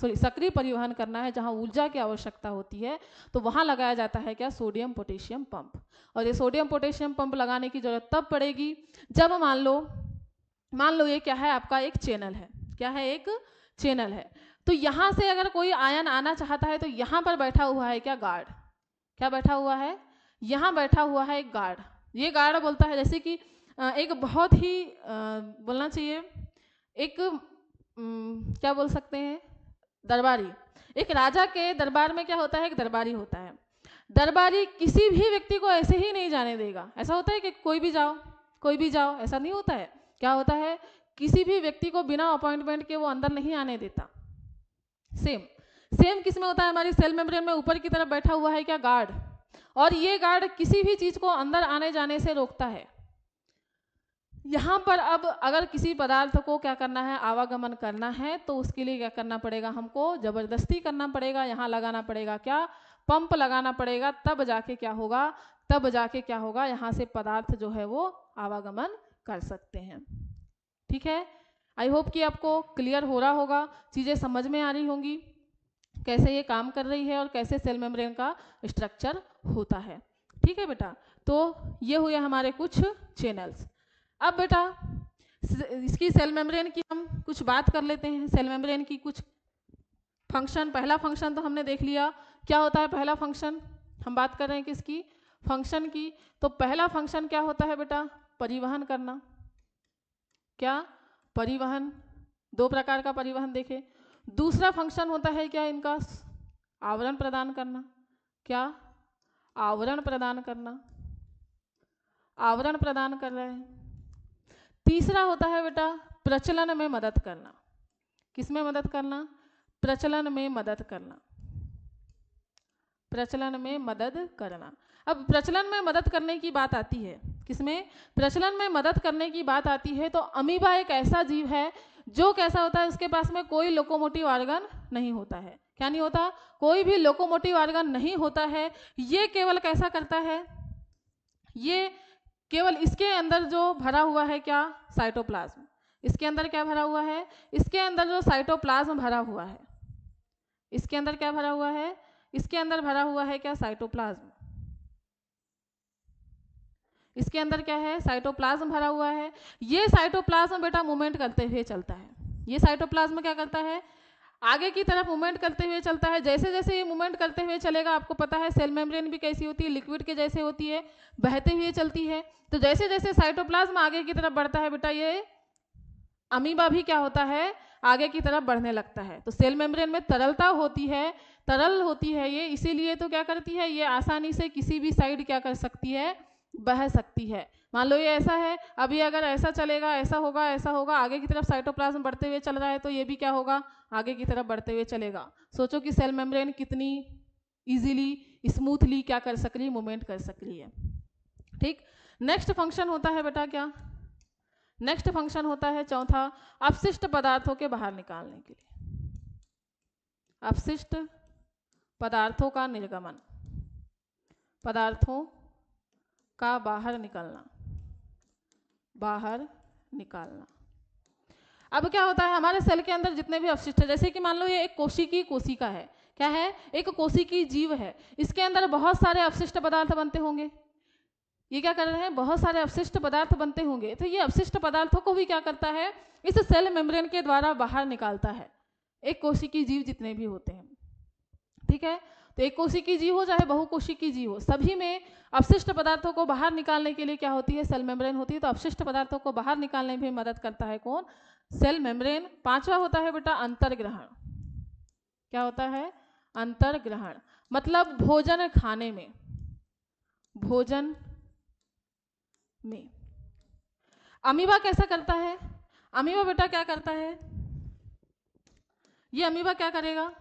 सॉरी सक्रिय परिवहन करना है जहाँ ऊर्जा की आवश्यकता होती है तो वहाँ लगाया जाता है क्या सोडियम पोटेशियम पंप और ये सोडियम पोटेशियम पंप लगाने की जरूरत तब पड़ेगी जब मान लो मान लो ये क्या है आपका एक चैनल है क्या है एक चैनल है तो यहाँ से अगर कोई आयन आना चाहता है तो यहाँ पर बैठा हुआ है क्या गार्ड क्या बैठा हुआ है यहाँ बैठा हुआ है एक गार्ड ये गार्ड बोलता है जैसे कि एक बहुत ही बोलना चाहिए एक क्या बोल सकते हैं दरबारी एक राजा के दरबार में क्या होता है एक दरबारी होता है दरबारी किसी भी व्यक्ति को ऐसे ही नहीं जाने देगा ऐसा होता है कि कोई भी जाओ कोई भी जाओ ऐसा नहीं होता है क्या होता है किसी भी व्यक्ति को बिना अपॉइंटमेंट के वो अंदर नहीं आने देता सेम सेम किस में होता है हमारी सेल मेम्ब्रेन में ऊपर की तरफ बैठा हुआ है क्या गार्ड और ये गार्ड किसी भी चीज को अंदर आने जाने से रोकता है यहां पर अब अगर किसी पदार्थ को क्या करना है आवागमन करना है तो उसके लिए क्या करना पड़ेगा हमको जबरदस्ती करना पड़ेगा यहां लगाना पड़ेगा क्या पंप लगाना पड़ेगा तब जाके क्या होगा तब जाके क्या होगा यहां से पदार्थ जो है वो आवागमन कर सकते हैं ठीक है आई होप कि आपको क्लियर हो रहा होगा चीज़ें समझ में आ रही होंगी कैसे ये काम कर रही है और कैसे सेल मेम्ब्रेन का स्ट्रक्चर होता है ठीक है बेटा तो ये हुए हमारे कुछ चैनल्स अब बेटा इसकी सेल मेम्ब्रेन की हम कुछ बात कर लेते हैं सेल मेम्ब्रेन की कुछ फंक्शन पहला फंक्शन तो हमने देख लिया क्या होता है पहला फंक्शन हम बात कर रहे हैं किसकी फंक्शन की तो पहला फंक्शन क्या होता है बेटा परिवहन करना क्या परिवहन दो प्रकार का परिवहन देखें दूसरा फंक्शन होता है क्या इनका आवरण प्रदान करना क्या आवरण प्रदान करना आवरण प्रदान कर रहे हैं तीसरा होता है बेटा प्रचलन में मदद करना किसमें मदद करना प्रचलन में मदद करना प्रचलन में मदद करना अब प्रचलन में मदद करने की बात आती है किसमें प्रचलन में मदद करने की बात आती है तो अमीबा एक ऐसा जीव है जो कैसा होता है उसके पास में कोई लोकोमोटिव ऑर्गन नहीं होता है क्या नहीं होता कोई भी लोकोमोटिव ऑर्गन नहीं होता है ये केवल कैसा करता है ये केवल इसके अंदर जो भरा हुआ है क्या साइटोप्लाज्म इसके अंदर क्या भरा हुआ है इसके अंदर जो साइटोप्लाज्म भरा हुआ है इसके अंदर क्या भरा हुआ है इसके अंदर भरा हुआ है क्या साइटोप्लाज्म इसके अंदर क्या है साइटोप्लाज्म भरा हुआ है ये साइटोप्लाज्म बेटा मूवमेंट करते हुए चलता है ये साइटोप्लाज्म क्या करता है आगे की तरफ मूवमेंट करते हुए चलता है जैसे जैसे ये मूवमेंट करते हुए चलेगा आपको पता है सेल मेम्ब्रेन भी कैसी होती है लिक्विड के जैसे होती है बहते हुए चलती है तो जैसे जैसे साइटोप्लाज्म आगे की तरफ बढ़ता है बेटा ये अमीबा भी क्या होता है आगे की तरफ बढ़ने लगता है तो सेल मेम्ब्रेन में तरलता होती है तरल होती है ये इसीलिए तो क्या करती है ये आसानी से किसी भी साइड क्या कर सकती है बह सकती है मान लो ये ऐसा है अभी अगर ऐसा चलेगा ऐसा होगा ऐसा होगा आगे की तरफ साइटोप्लाज्म बढ़ते हुए चल रहा है तो ये भी क्या होगा आगे की तरफ बढ़ते हुए चलेगा सोचो कि सेल मेम्ब्रेन कितनी इजीली स्मूथली क्या कर सक रही है मूवमेंट कर सक रही है ठीक नेक्स्ट फंक्शन होता है बेटा क्या नेक्स्ट फंक्शन होता है चौथा अपशिष्ट पदार्थों के बाहर निकालने के लिए अपशिष्ट पदार्थों का निर्गमन पदार्थों का बाहर निकलना बाहर निकालना अब क्या होता है हमारे सेल के अंदर जितने भी अवशिष्ट है जैसे कि मान लो ये एक कोशी की कोशिका है क्या है एक कोशी की जीव है इसके अंदर बहुत सारे अवशिष्ट पदार्थ बनते होंगे ये क्या कर रहे हैं बहुत सारे अवशिष्ट पदार्थ बनते होंगे तो ये अवशिष्ट पदार्थों को भी क्या करता है इस सेल मेम्ब्रेन के द्वारा बाहर निकालता है एक कोशी की जीव जितने भी होते हैं ठीक है तो एक की जीव हो चाहे की जीव हो सभी में अपशिष्ट पदार्थों को बाहर निकालने के लिए क्या होती है सेल मेम्ब्रेन होती है तो अपशिष्ट पदार्थों को बाहर निकालने में मदद करता है कौन सेल मेम्ब्रेन पांचवा होता है बेटा अंतर्ग्रहण क्या होता है अंतर्ग्रहण मतलब भोजन खाने में भोजन में अमीबा कैसा करता है अमीबा बेटा क्या करता है ये अमीबा क्या करेगा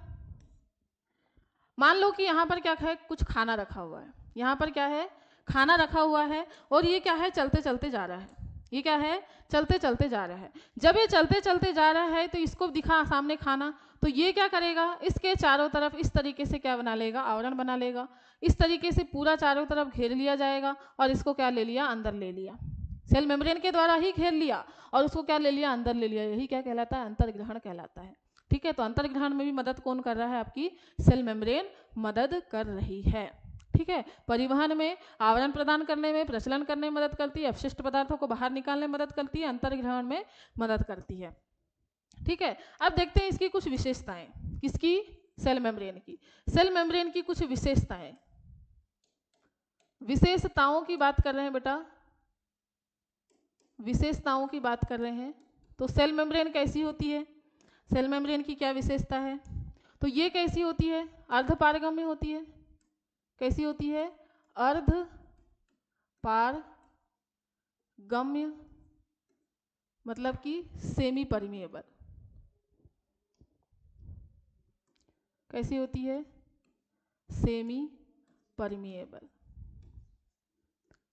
मान लो कि यहाँ पर क्या है कुछ खाना रखा हुआ है यहाँ पर क्या है खाना रखा हुआ है और ये क्या है चलते चलते जा रहा है ये क्या है चलते चलते जा रहा है जब ये चलते चलते जा रहा है तो इसको दिखा सामने खाना तो ये क्या करेगा इसके चारों तरफ इस तरीके से क्या बना लेगा आवरण बना लेगा इस तरीके से पूरा चारों तरफ घेर लिया जाएगा और इसको क्या ले लिया अंदर ले लिया सेल मेम्ब्रेन के द्वारा ही घेर लिया और उसको क्या ले लिया अंदर ले लिया यही क्या कहलाता है अंतर्ग्रहण कहलाता है ठीक है तो अंतर्ग्रहण में भी मदद कौन कर रहा है आपकी सेल मेम्ब्रेन मदद कर रही है ठीक है परिवहन में आवरण प्रदान करने में प्रचलन करने में मदद करती है अवशिष्ट पदार्थों को बाहर निकालने में मदद करती है अंतर्ग्रहण में मदद करती है ठीक है अब देखते हैं इसकी कुछ विशेषताएं किसकी सेल मेम्ब्रेन की सेल मेम्ब्रेन की कुछ विशेषताएं विशेषताओं की बात कर रहे हैं बेटा विशेषताओं की बात कर रहे हैं तो सेल मेम्ब्रेन कैसी होती है सेल मेम्ब्रेन की क्या विशेषता है तो ये कैसी होती है अर्धपारगम्य होती है कैसी होती है अर्ध पार गम्य मतलब कि सेमी परमिएबल कैसी होती है सेमी परमिएबल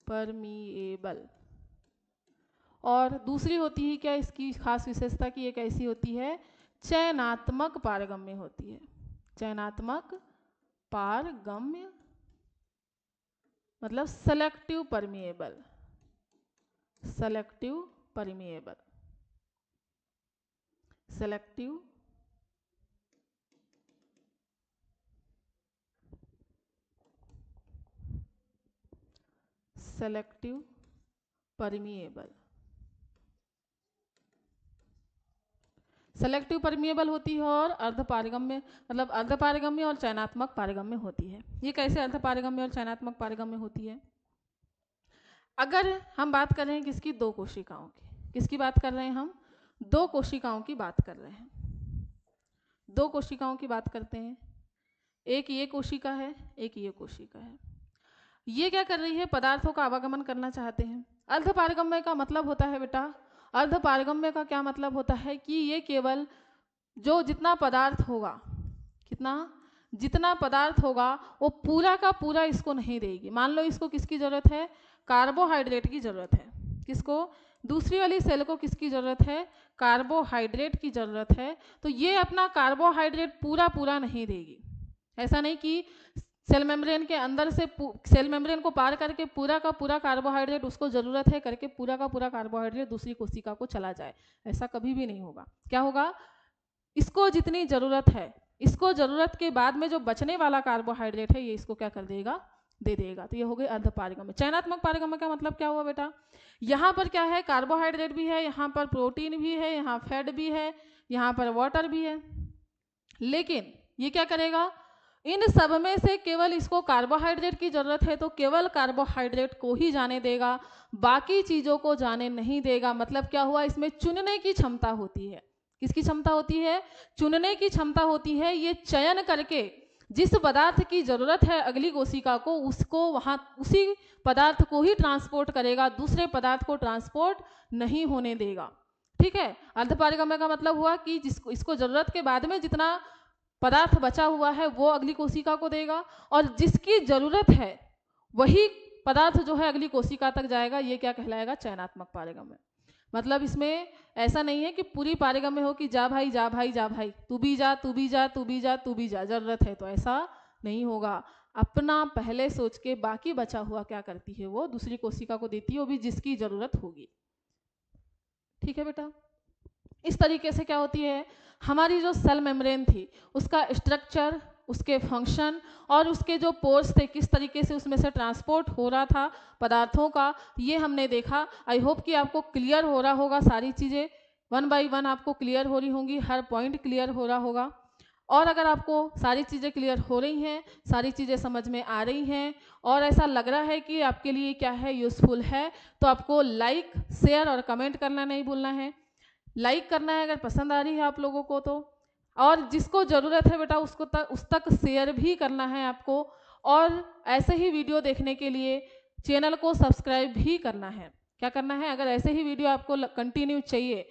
परमिएबल और दूसरी होती है क्या इसकी खास विशेषता कि ये कैसी होती है चयनात्मक पारगम्य होती है चयनात्मक पारगम्य मतलब selective permeable selective permeable selective selective permeable selective permeable होती है और अर्ध पारगम्य मतलब अर्ध पारगम्य और चयनात्मक पारगम्य होती है ये कैसे अर्ध पारगम्य और चयनात्मक पारगम्य होती है अगर हम बात कर रहे हैं किसकी दो कोशिकाओं की किसकी बात कर रहे हैं हम दो कोशिकाओं की बात कर रहे हैं दो कोशिकाओं की बात करते हैं एक ये कोशिका है एक ये कोशिका है ये क्या कर रही है पदार्थों का आवागमन करना चाहते हैं अर्ध पारगम्य का मतलब होता है बेटा अर्ध पारगम्य का क्या मतलब होता है कि ये केवल जो जितना पदार्थ होगा कितना जितना पदार्थ होगा वो पूरा का पूरा इसको नहीं देगी मान लो इसको किसकी ज़रूरत है कार्बोहाइड्रेट की ज़रूरत है किसको दूसरी वाली सेल को किसकी ज़रूरत है कार्बोहाइड्रेट की ज़रूरत है तो ये अपना कार्बोहाइड्रेट पूरा पूरा नहीं देगी ऐसा नहीं कि सेल मेम्ब्रेन के अंदर से सेल मेम्ब्रेन को पार करके पूरा का पूरा कार्बोहाइड्रेट उसको ज़रूरत है करके पूरा का पूरा कार्बोहाइड्रेट दूसरी कोशिका को चला जाए ऐसा कभी भी नहीं होगा क्या होगा इसको जितनी ज़रूरत है इसको ज़रूरत के बाद में जो बचने वाला कार्बोहाइड्रेट है ये इसको क्या कर देगा दे देगा तो ये हो गई अर्ध चयनात्मक पारिगम का मतलब क्या हुआ बेटा यहाँ पर क्या है कार्बोहाइड्रेट भी है यहाँ पर प्रोटीन भी है यहाँ फैट भी है यहाँ पर वाटर भी है लेकिन ये क्या करेगा इन सब में से केवल इसको कार्बोहाइड्रेट की ज़रूरत है तो केवल कार्बोहाइड्रेट को ही जाने देगा बाकी चीज़ों को जाने नहीं देगा मतलब क्या हुआ इसमें चुनने की क्षमता होती है किसकी क्षमता होती है चुनने की क्षमता होती है ये चयन करके जिस पदार्थ की ज़रूरत है अगली कोशिका को उसको वहाँ उसी पदार्थ को ही ट्रांसपोर्ट करेगा दूसरे पदार्थ को ट्रांसपोर्ट नहीं होने देगा ठीक है अर्धपारिगम्य का मतलब हुआ कि जिसको इसको ज़रूरत के बाद में जितना पदार्थ बचा हुआ है वो अगली कोशिका को देगा और जिसकी ज़रूरत है वही पदार्थ जो है अगली कोशिका तक जाएगा ये क्या कहलाएगा चयनात्मक पारेगम मतलब इसमें ऐसा नहीं है कि पूरी पारेगम में हो कि जा भाई जा भाई जा भाई तू भी जा तू भी जा तू भी जा तू भी जा जरूरत है तो ऐसा नहीं होगा अपना पहले सोच के बाकी बचा हुआ क्या करती है वो दूसरी कोशिका को देती है वो भी जिसकी जरूरत होगी ठीक है बेटा इस तरीके से क्या होती है हमारी जो सेल मेम्ब्रेन थी उसका स्ट्रक्चर उसके फंक्शन और उसके जो पोर्स थे किस तरीके से उसमें से ट्रांसपोर्ट हो रहा था पदार्थों का ये हमने देखा आई होप कि आपको क्लियर हो रहा होगा सारी चीज़ें वन बाय वन आपको क्लियर हो रही होंगी हर पॉइंट क्लियर हो रहा होगा और अगर आपको सारी चीज़ें क्लियर हो रही हैं सारी चीज़ें समझ में आ रही हैं और ऐसा लग रहा है कि आपके लिए क्या है यूज़फुल है तो आपको लाइक शेयर और कमेंट करना नहीं भूलना है लाइक करना है अगर पसंद आ रही है आप लोगों को तो और जिसको ज़रूरत है बेटा उसको तक उस तक शेयर भी करना है आपको और ऐसे ही वीडियो देखने के लिए चैनल को सब्सक्राइब भी करना है क्या करना है अगर ऐसे ही वीडियो आपको कंटिन्यू चाहिए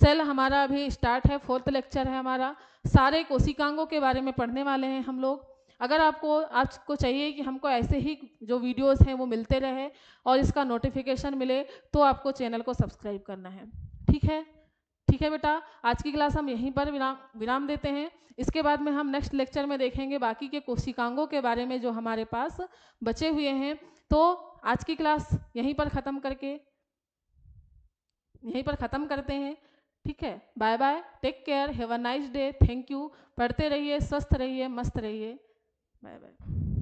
सेल हमारा अभी स्टार्ट है फोर्थ लेक्चर है हमारा सारे कोशिकांगों के बारे में पढ़ने वाले हैं हम लोग अगर आपको आपको चाहिए कि हमको ऐसे ही जो वीडियोस हैं वो मिलते रहे और इसका नोटिफिकेशन मिले तो आपको चैनल को सब्सक्राइब करना है ठीक है ठीक है बेटा आज की क्लास हम यहीं पर विराम विराम देते हैं इसके बाद में हम नेक्स्ट लेक्चर में देखेंगे बाकी के कोशिकांगों के बारे में जो हमारे पास बचे हुए हैं तो आज की क्लास यहीं पर ख़त्म करके यहीं पर ख़त्म करते हैं ठीक है bye bye take care have a nice day thank you पढ़ते रहिए स्वस्थ रहिए मस्त रहिए बाय बाय